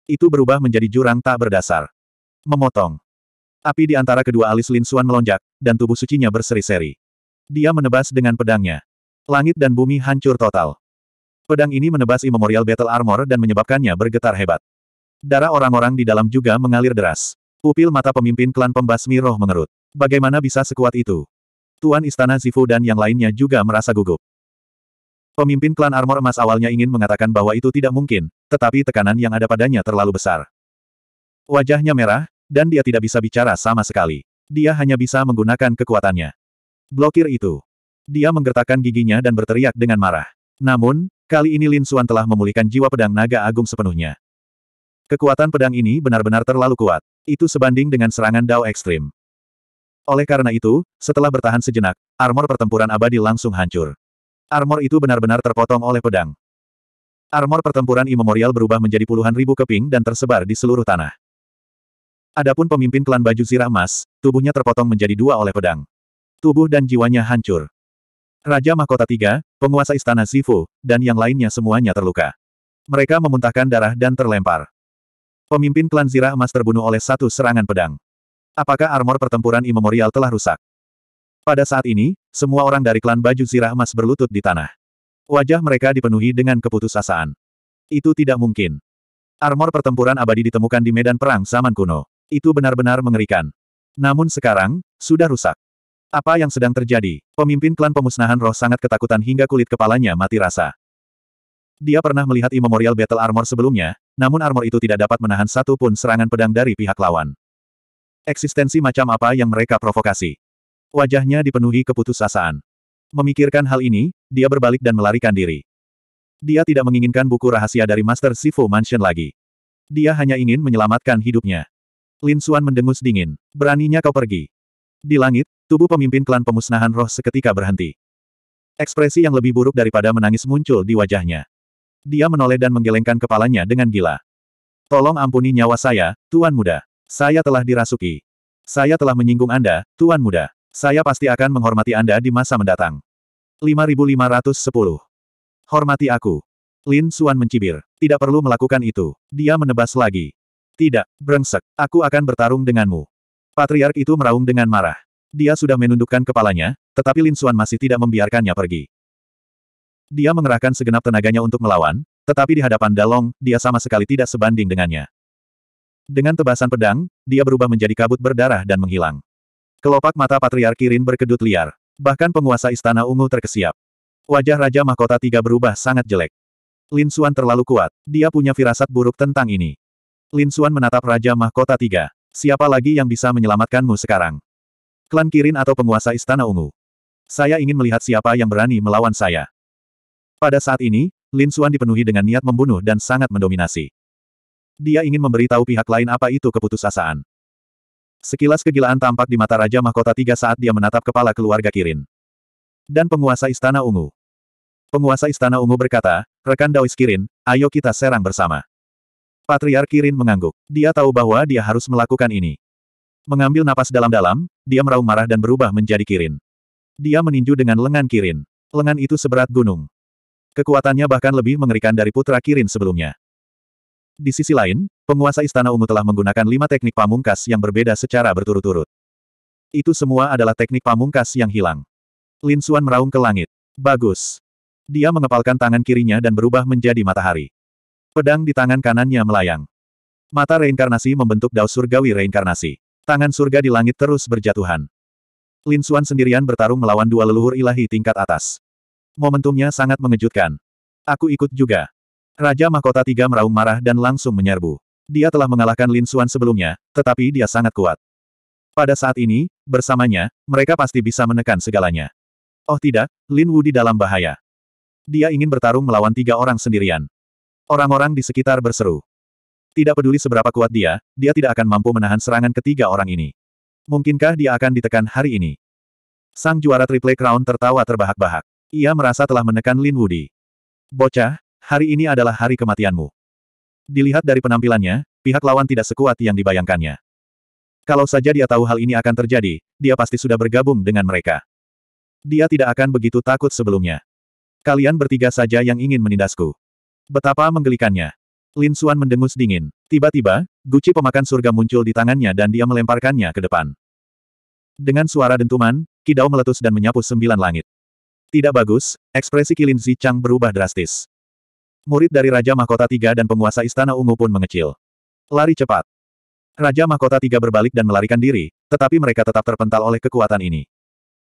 Itu berubah menjadi jurang tak berdasar. Memotong. Api di antara kedua alis Lin Suan melonjak, dan tubuh sucinya berseri-seri. Dia menebas dengan pedangnya. Langit dan bumi hancur total. Pedang ini menebas Immemorial Battle Armor dan menyebabkannya bergetar hebat. Darah orang-orang di dalam juga mengalir deras. Upil mata pemimpin klan pembasmi roh mengerut. Bagaimana bisa sekuat itu? Tuan Istana Zifu dan yang lainnya juga merasa gugup. Pemimpin klan armor emas awalnya ingin mengatakan bahwa itu tidak mungkin, tetapi tekanan yang ada padanya terlalu besar. Wajahnya merah, dan dia tidak bisa bicara sama sekali. Dia hanya bisa menggunakan kekuatannya. Blokir itu. Dia menggertakkan giginya dan berteriak dengan marah. Namun, kali ini Lin Xuan telah memulihkan jiwa pedang naga agung sepenuhnya. Kekuatan pedang ini benar-benar terlalu kuat. Itu sebanding dengan serangan Dao ekstrim. Oleh karena itu, setelah bertahan sejenak, armor pertempuran abadi langsung hancur. Armor itu benar-benar terpotong oleh pedang. Armor pertempuran imemorial berubah menjadi puluhan ribu keping dan tersebar di seluruh tanah. Adapun pemimpin klan baju zirah emas, tubuhnya terpotong menjadi dua oleh pedang. Tubuh dan jiwanya hancur. Raja Mahkota Tiga, penguasa istana Sifu, dan yang lainnya semuanya terluka. Mereka memuntahkan darah dan terlempar. Pemimpin klan Zirah Emas terbunuh oleh satu serangan pedang. Apakah armor pertempuran imemorial telah rusak? Pada saat ini, semua orang dari klan baju zirah emas berlutut di tanah. Wajah mereka dipenuhi dengan keputusasaan. Itu tidak mungkin. Armor pertempuran abadi ditemukan di medan perang zaman kuno. Itu benar-benar mengerikan. Namun sekarang, sudah rusak. Apa yang sedang terjadi? Pemimpin klan pemusnahan roh sangat ketakutan hingga kulit kepalanya mati rasa. Dia pernah melihat Immemorial Battle Armor sebelumnya, namun armor itu tidak dapat menahan satu pun serangan pedang dari pihak lawan. Eksistensi macam apa yang mereka provokasi? Wajahnya dipenuhi keputusasaan. Memikirkan hal ini, dia berbalik dan melarikan diri. Dia tidak menginginkan buku rahasia dari Master Sifu Mansion lagi. Dia hanya ingin menyelamatkan hidupnya. Lin Xuan mendengus dingin. Beraninya kau pergi. Di langit, tubuh pemimpin klan pemusnahan roh seketika berhenti. Ekspresi yang lebih buruk daripada menangis muncul di wajahnya. Dia menoleh dan menggelengkan kepalanya dengan gila. Tolong ampuni nyawa saya, Tuan Muda. Saya telah dirasuki. Saya telah menyinggung Anda, Tuan Muda. Saya pasti akan menghormati Anda di masa mendatang. 5510. Hormati aku. Lin Suan mencibir. Tidak perlu melakukan itu. Dia menebas lagi. Tidak, brengsek. Aku akan bertarung denganmu. Patriark itu meraung dengan marah. Dia sudah menundukkan kepalanya, tetapi Lin Suan masih tidak membiarkannya pergi. Dia mengerahkan segenap tenaganya untuk melawan, tetapi di hadapan Dalong, dia sama sekali tidak sebanding dengannya. Dengan tebasan pedang, dia berubah menjadi kabut berdarah dan menghilang. Kelopak mata Patriarki Rin berkedut liar. Bahkan penguasa Istana Ungu terkesiap. Wajah Raja Mahkota Tiga berubah sangat jelek. Lin Xuan terlalu kuat. Dia punya firasat buruk tentang ini. Lin Xuan menatap Raja Mahkota Tiga. Siapa lagi yang bisa menyelamatkanmu sekarang? Klan Kirin atau penguasa Istana Ungu? Saya ingin melihat siapa yang berani melawan saya. Pada saat ini, Lin Xuan dipenuhi dengan niat membunuh dan sangat mendominasi. Dia ingin memberitahu pihak lain apa itu keputusasaan. Sekilas kegilaan tampak di mata Raja Mahkota Tiga saat dia menatap kepala keluarga Kirin. Dan penguasa Istana Ungu. Penguasa Istana Ungu berkata, rekan Daois Kirin, ayo kita serang bersama. Patriar Kirin mengangguk. Dia tahu bahwa dia harus melakukan ini. Mengambil napas dalam-dalam, dia meraung marah dan berubah menjadi Kirin. Dia meninju dengan lengan Kirin. Lengan itu seberat gunung. Kekuatannya bahkan lebih mengerikan dari putra Kirin sebelumnya. Di sisi lain, penguasa Istana Ungu telah menggunakan lima teknik pamungkas yang berbeda secara berturut-turut. Itu semua adalah teknik pamungkas yang hilang. Lin Xuan meraung ke langit. Bagus. Dia mengepalkan tangan kirinya dan berubah menjadi matahari. Pedang di tangan kanannya melayang. Mata reinkarnasi membentuk daus surgawi reinkarnasi. Tangan surga di langit terus berjatuhan. Lin Xuan sendirian bertarung melawan dua leluhur ilahi tingkat atas. Momentumnya sangat mengejutkan. Aku ikut juga. Raja Mahkota Tiga meraung marah dan langsung menyerbu. Dia telah mengalahkan Lin Xuan sebelumnya, tetapi dia sangat kuat. Pada saat ini, bersamanya, mereka pasti bisa menekan segalanya. Oh tidak, Lin Wu di dalam bahaya. Dia ingin bertarung melawan tiga orang sendirian. Orang-orang di sekitar berseru. Tidak peduli seberapa kuat dia, dia tidak akan mampu menahan serangan ketiga orang ini. Mungkinkah dia akan ditekan hari ini? Sang juara Triple Crown tertawa terbahak-bahak. Ia merasa telah menekan Lin Wudi. Bocah, hari ini adalah hari kematianmu. Dilihat dari penampilannya, pihak lawan tidak sekuat yang dibayangkannya. Kalau saja dia tahu hal ini akan terjadi, dia pasti sudah bergabung dengan mereka. Dia tidak akan begitu takut sebelumnya. Kalian bertiga saja yang ingin menindasku. Betapa menggelikannya. Lin Suan mendengus dingin. Tiba-tiba, guci pemakan surga muncul di tangannya dan dia melemparkannya ke depan. Dengan suara dentuman, kidau meletus dan menyapu sembilan langit. Tidak bagus, ekspresi Kilin Zichang berubah drastis. Murid dari Raja Mahkota Tiga dan penguasa Istana Ungu pun mengecil. Lari cepat. Raja Mahkota Tiga berbalik dan melarikan diri, tetapi mereka tetap terpental oleh kekuatan ini.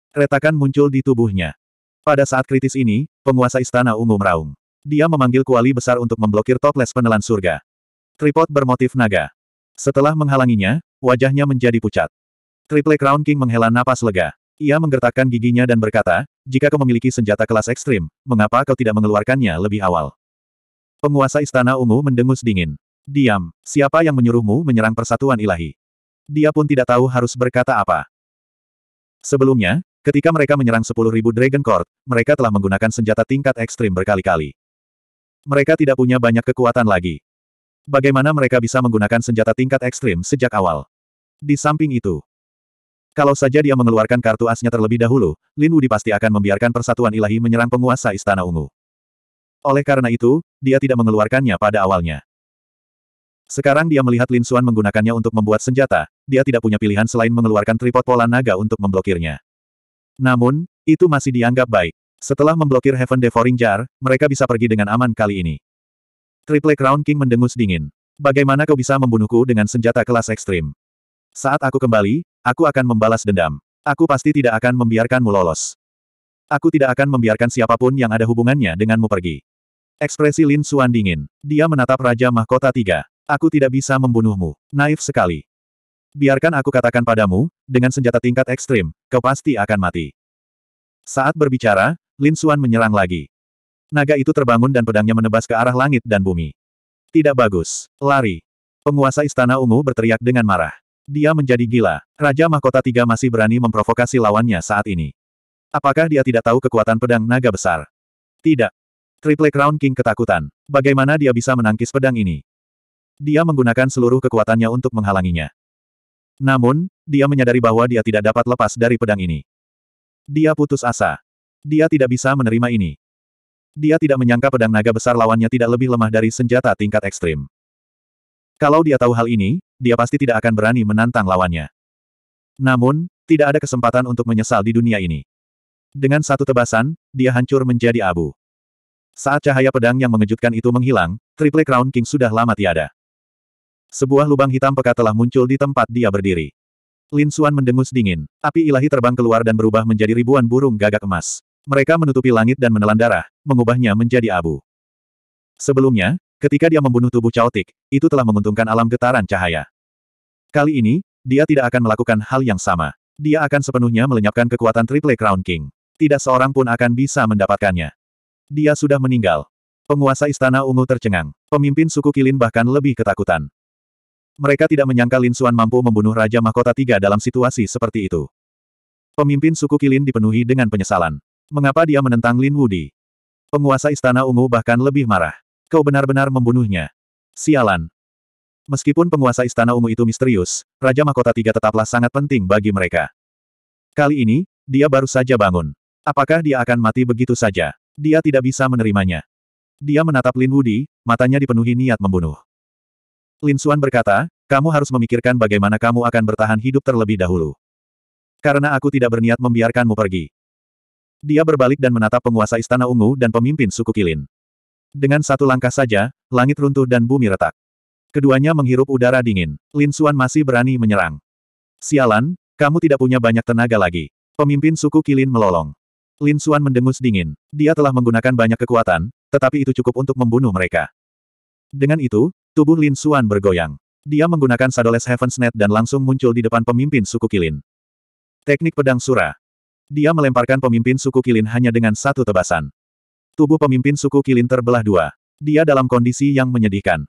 Retakan muncul di tubuhnya. Pada saat kritis ini, penguasa Istana Ungu meraung. Dia memanggil kuali besar untuk memblokir toples penelan surga. Tripod bermotif naga. Setelah menghalanginya, wajahnya menjadi pucat. Triple Crown King menghela napas lega. Ia menggertakkan giginya dan berkata, jika kau memiliki senjata kelas ekstrim, mengapa kau tidak mengeluarkannya lebih awal? Penguasa Istana Ungu mendengus dingin. Diam, siapa yang menyuruhmu menyerang persatuan ilahi? Dia pun tidak tahu harus berkata apa. Sebelumnya, ketika mereka menyerang 10.000 Dragon Court, mereka telah menggunakan senjata tingkat ekstrim berkali-kali. Mereka tidak punya banyak kekuatan lagi. Bagaimana mereka bisa menggunakan senjata tingkat ekstrim sejak awal? Di samping itu, kalau saja dia mengeluarkan kartu asnya terlebih dahulu, Lin Wudi pasti akan membiarkan persatuan ilahi menyerang penguasa Istana Ungu. Oleh karena itu, dia tidak mengeluarkannya pada awalnya. Sekarang dia melihat Lin Xuan menggunakannya untuk membuat senjata, dia tidak punya pilihan selain mengeluarkan tripod pola naga untuk memblokirnya. Namun, itu masih dianggap baik. Setelah memblokir Heaven Devouring Jar, mereka bisa pergi dengan aman kali ini. Triple Crown King mendengus dingin. Bagaimana kau bisa membunuhku dengan senjata kelas ekstrim? Saat aku kembali, aku akan membalas dendam. Aku pasti tidak akan membiarkanmu lolos. Aku tidak akan membiarkan siapapun yang ada hubungannya denganmu pergi. Ekspresi Lin Xuan dingin. Dia menatap Raja Mahkota Tiga. Aku tidak bisa membunuhmu. Naif sekali. Biarkan aku katakan padamu, dengan senjata tingkat ekstrim, kau pasti akan mati. Saat berbicara, Lin Xuan menyerang lagi. Naga itu terbangun dan pedangnya menebas ke arah langit dan bumi. Tidak bagus. Lari. Penguasa Istana Ungu berteriak dengan marah. Dia menjadi gila. Raja Mahkota Tiga masih berani memprovokasi lawannya saat ini. Apakah dia tidak tahu kekuatan pedang naga besar? Tidak. Triple Crown King ketakutan. Bagaimana dia bisa menangkis pedang ini? Dia menggunakan seluruh kekuatannya untuk menghalanginya. Namun, dia menyadari bahwa dia tidak dapat lepas dari pedang ini. Dia putus asa. Dia tidak bisa menerima ini. Dia tidak menyangka pedang naga besar lawannya tidak lebih lemah dari senjata tingkat ekstrim. Kalau dia tahu hal ini, dia pasti tidak akan berani menantang lawannya. Namun, tidak ada kesempatan untuk menyesal di dunia ini. Dengan satu tebasan, dia hancur menjadi abu. Saat cahaya pedang yang mengejutkan itu menghilang, Triple Crown King sudah lama tiada. Sebuah lubang hitam pekat telah muncul di tempat dia berdiri. Lin Xuan mendengus dingin. Api ilahi terbang keluar dan berubah menjadi ribuan burung gagak emas. Mereka menutupi langit dan menelan darah, mengubahnya menjadi abu. Sebelumnya, ketika dia membunuh tubuh caotik, itu telah menguntungkan alam getaran cahaya. Kali ini, dia tidak akan melakukan hal yang sama. Dia akan sepenuhnya melenyapkan kekuatan Triple Crown King. Tidak seorang pun akan bisa mendapatkannya. Dia sudah meninggal. Penguasa Istana Ungu tercengang. Pemimpin suku Kilin bahkan lebih ketakutan. Mereka tidak menyangka Lin Xuan mampu membunuh Raja Mahkota Tiga dalam situasi seperti itu. Pemimpin suku Kilin dipenuhi dengan penyesalan. Mengapa dia menentang Lin Wudi? Penguasa Istana Ungu bahkan lebih marah. Kau benar-benar membunuhnya. Sialan. Meskipun penguasa Istana Ungu itu misterius, Raja Mahkota Tiga tetaplah sangat penting bagi mereka. Kali ini, dia baru saja bangun. Apakah dia akan mati begitu saja? Dia tidak bisa menerimanya. Dia menatap Lin Wudi, matanya dipenuhi niat membunuh. Lin Xuan berkata, kamu harus memikirkan bagaimana kamu akan bertahan hidup terlebih dahulu. Karena aku tidak berniat membiarkanmu pergi. Dia berbalik dan menatap penguasa Istana Ungu dan pemimpin suku Kilin. Dengan satu langkah saja, langit runtuh dan bumi retak. Keduanya menghirup udara dingin. Lin Xuan masih berani menyerang. Sialan, kamu tidak punya banyak tenaga lagi. Pemimpin suku Kilin melolong. Lin Xuan mendengus dingin. Dia telah menggunakan banyak kekuatan, tetapi itu cukup untuk membunuh mereka. Dengan itu, tubuh Lin Xuan bergoyang. Dia menggunakan Sadoles Heaven's Net dan langsung muncul di depan pemimpin suku Kilin. Teknik pedang Sura. Dia melemparkan pemimpin suku Kilin hanya dengan satu tebasan. Tubuh pemimpin suku Kilin terbelah dua. Dia dalam kondisi yang menyedihkan.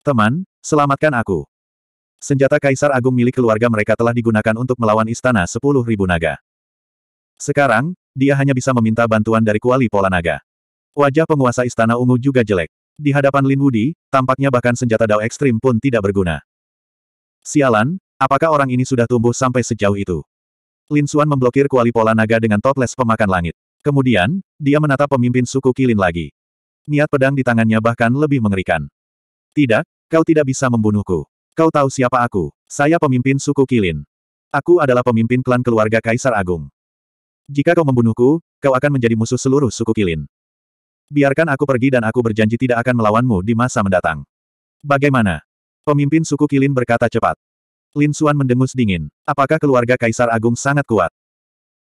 Teman, selamatkan aku. Senjata Kaisar Agung milik keluarga mereka telah digunakan untuk melawan istana sepuluh ribu naga. Sekarang, dia hanya bisa meminta bantuan dari kuali pola naga. Wajah penguasa Istana Ungu juga jelek. Di hadapan Lin Wudi, tampaknya bahkan senjata dao ekstrim pun tidak berguna. Sialan, apakah orang ini sudah tumbuh sampai sejauh itu? Lin Xuan memblokir kuali pola naga dengan toples pemakan langit. Kemudian, dia menatap pemimpin suku Kilin lagi. Niat pedang di tangannya bahkan lebih mengerikan. Tidak, kau tidak bisa membunuhku. Kau tahu siapa aku. Saya pemimpin suku Kilin. Aku adalah pemimpin klan keluarga Kaisar Agung. Jika kau membunuhku, kau akan menjadi musuh seluruh suku Kilin. Biarkan aku pergi dan aku berjanji tidak akan melawanmu di masa mendatang. Bagaimana? Pemimpin suku Kilin berkata cepat. Lin Suan mendengus dingin. Apakah keluarga Kaisar Agung sangat kuat?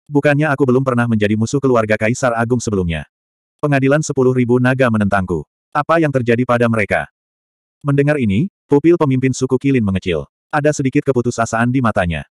Bukannya aku belum pernah menjadi musuh keluarga Kaisar Agung sebelumnya. Pengadilan sepuluh ribu naga menentangku. Apa yang terjadi pada mereka? Mendengar ini, pupil pemimpin suku Kilin mengecil. Ada sedikit keputusasaan di matanya.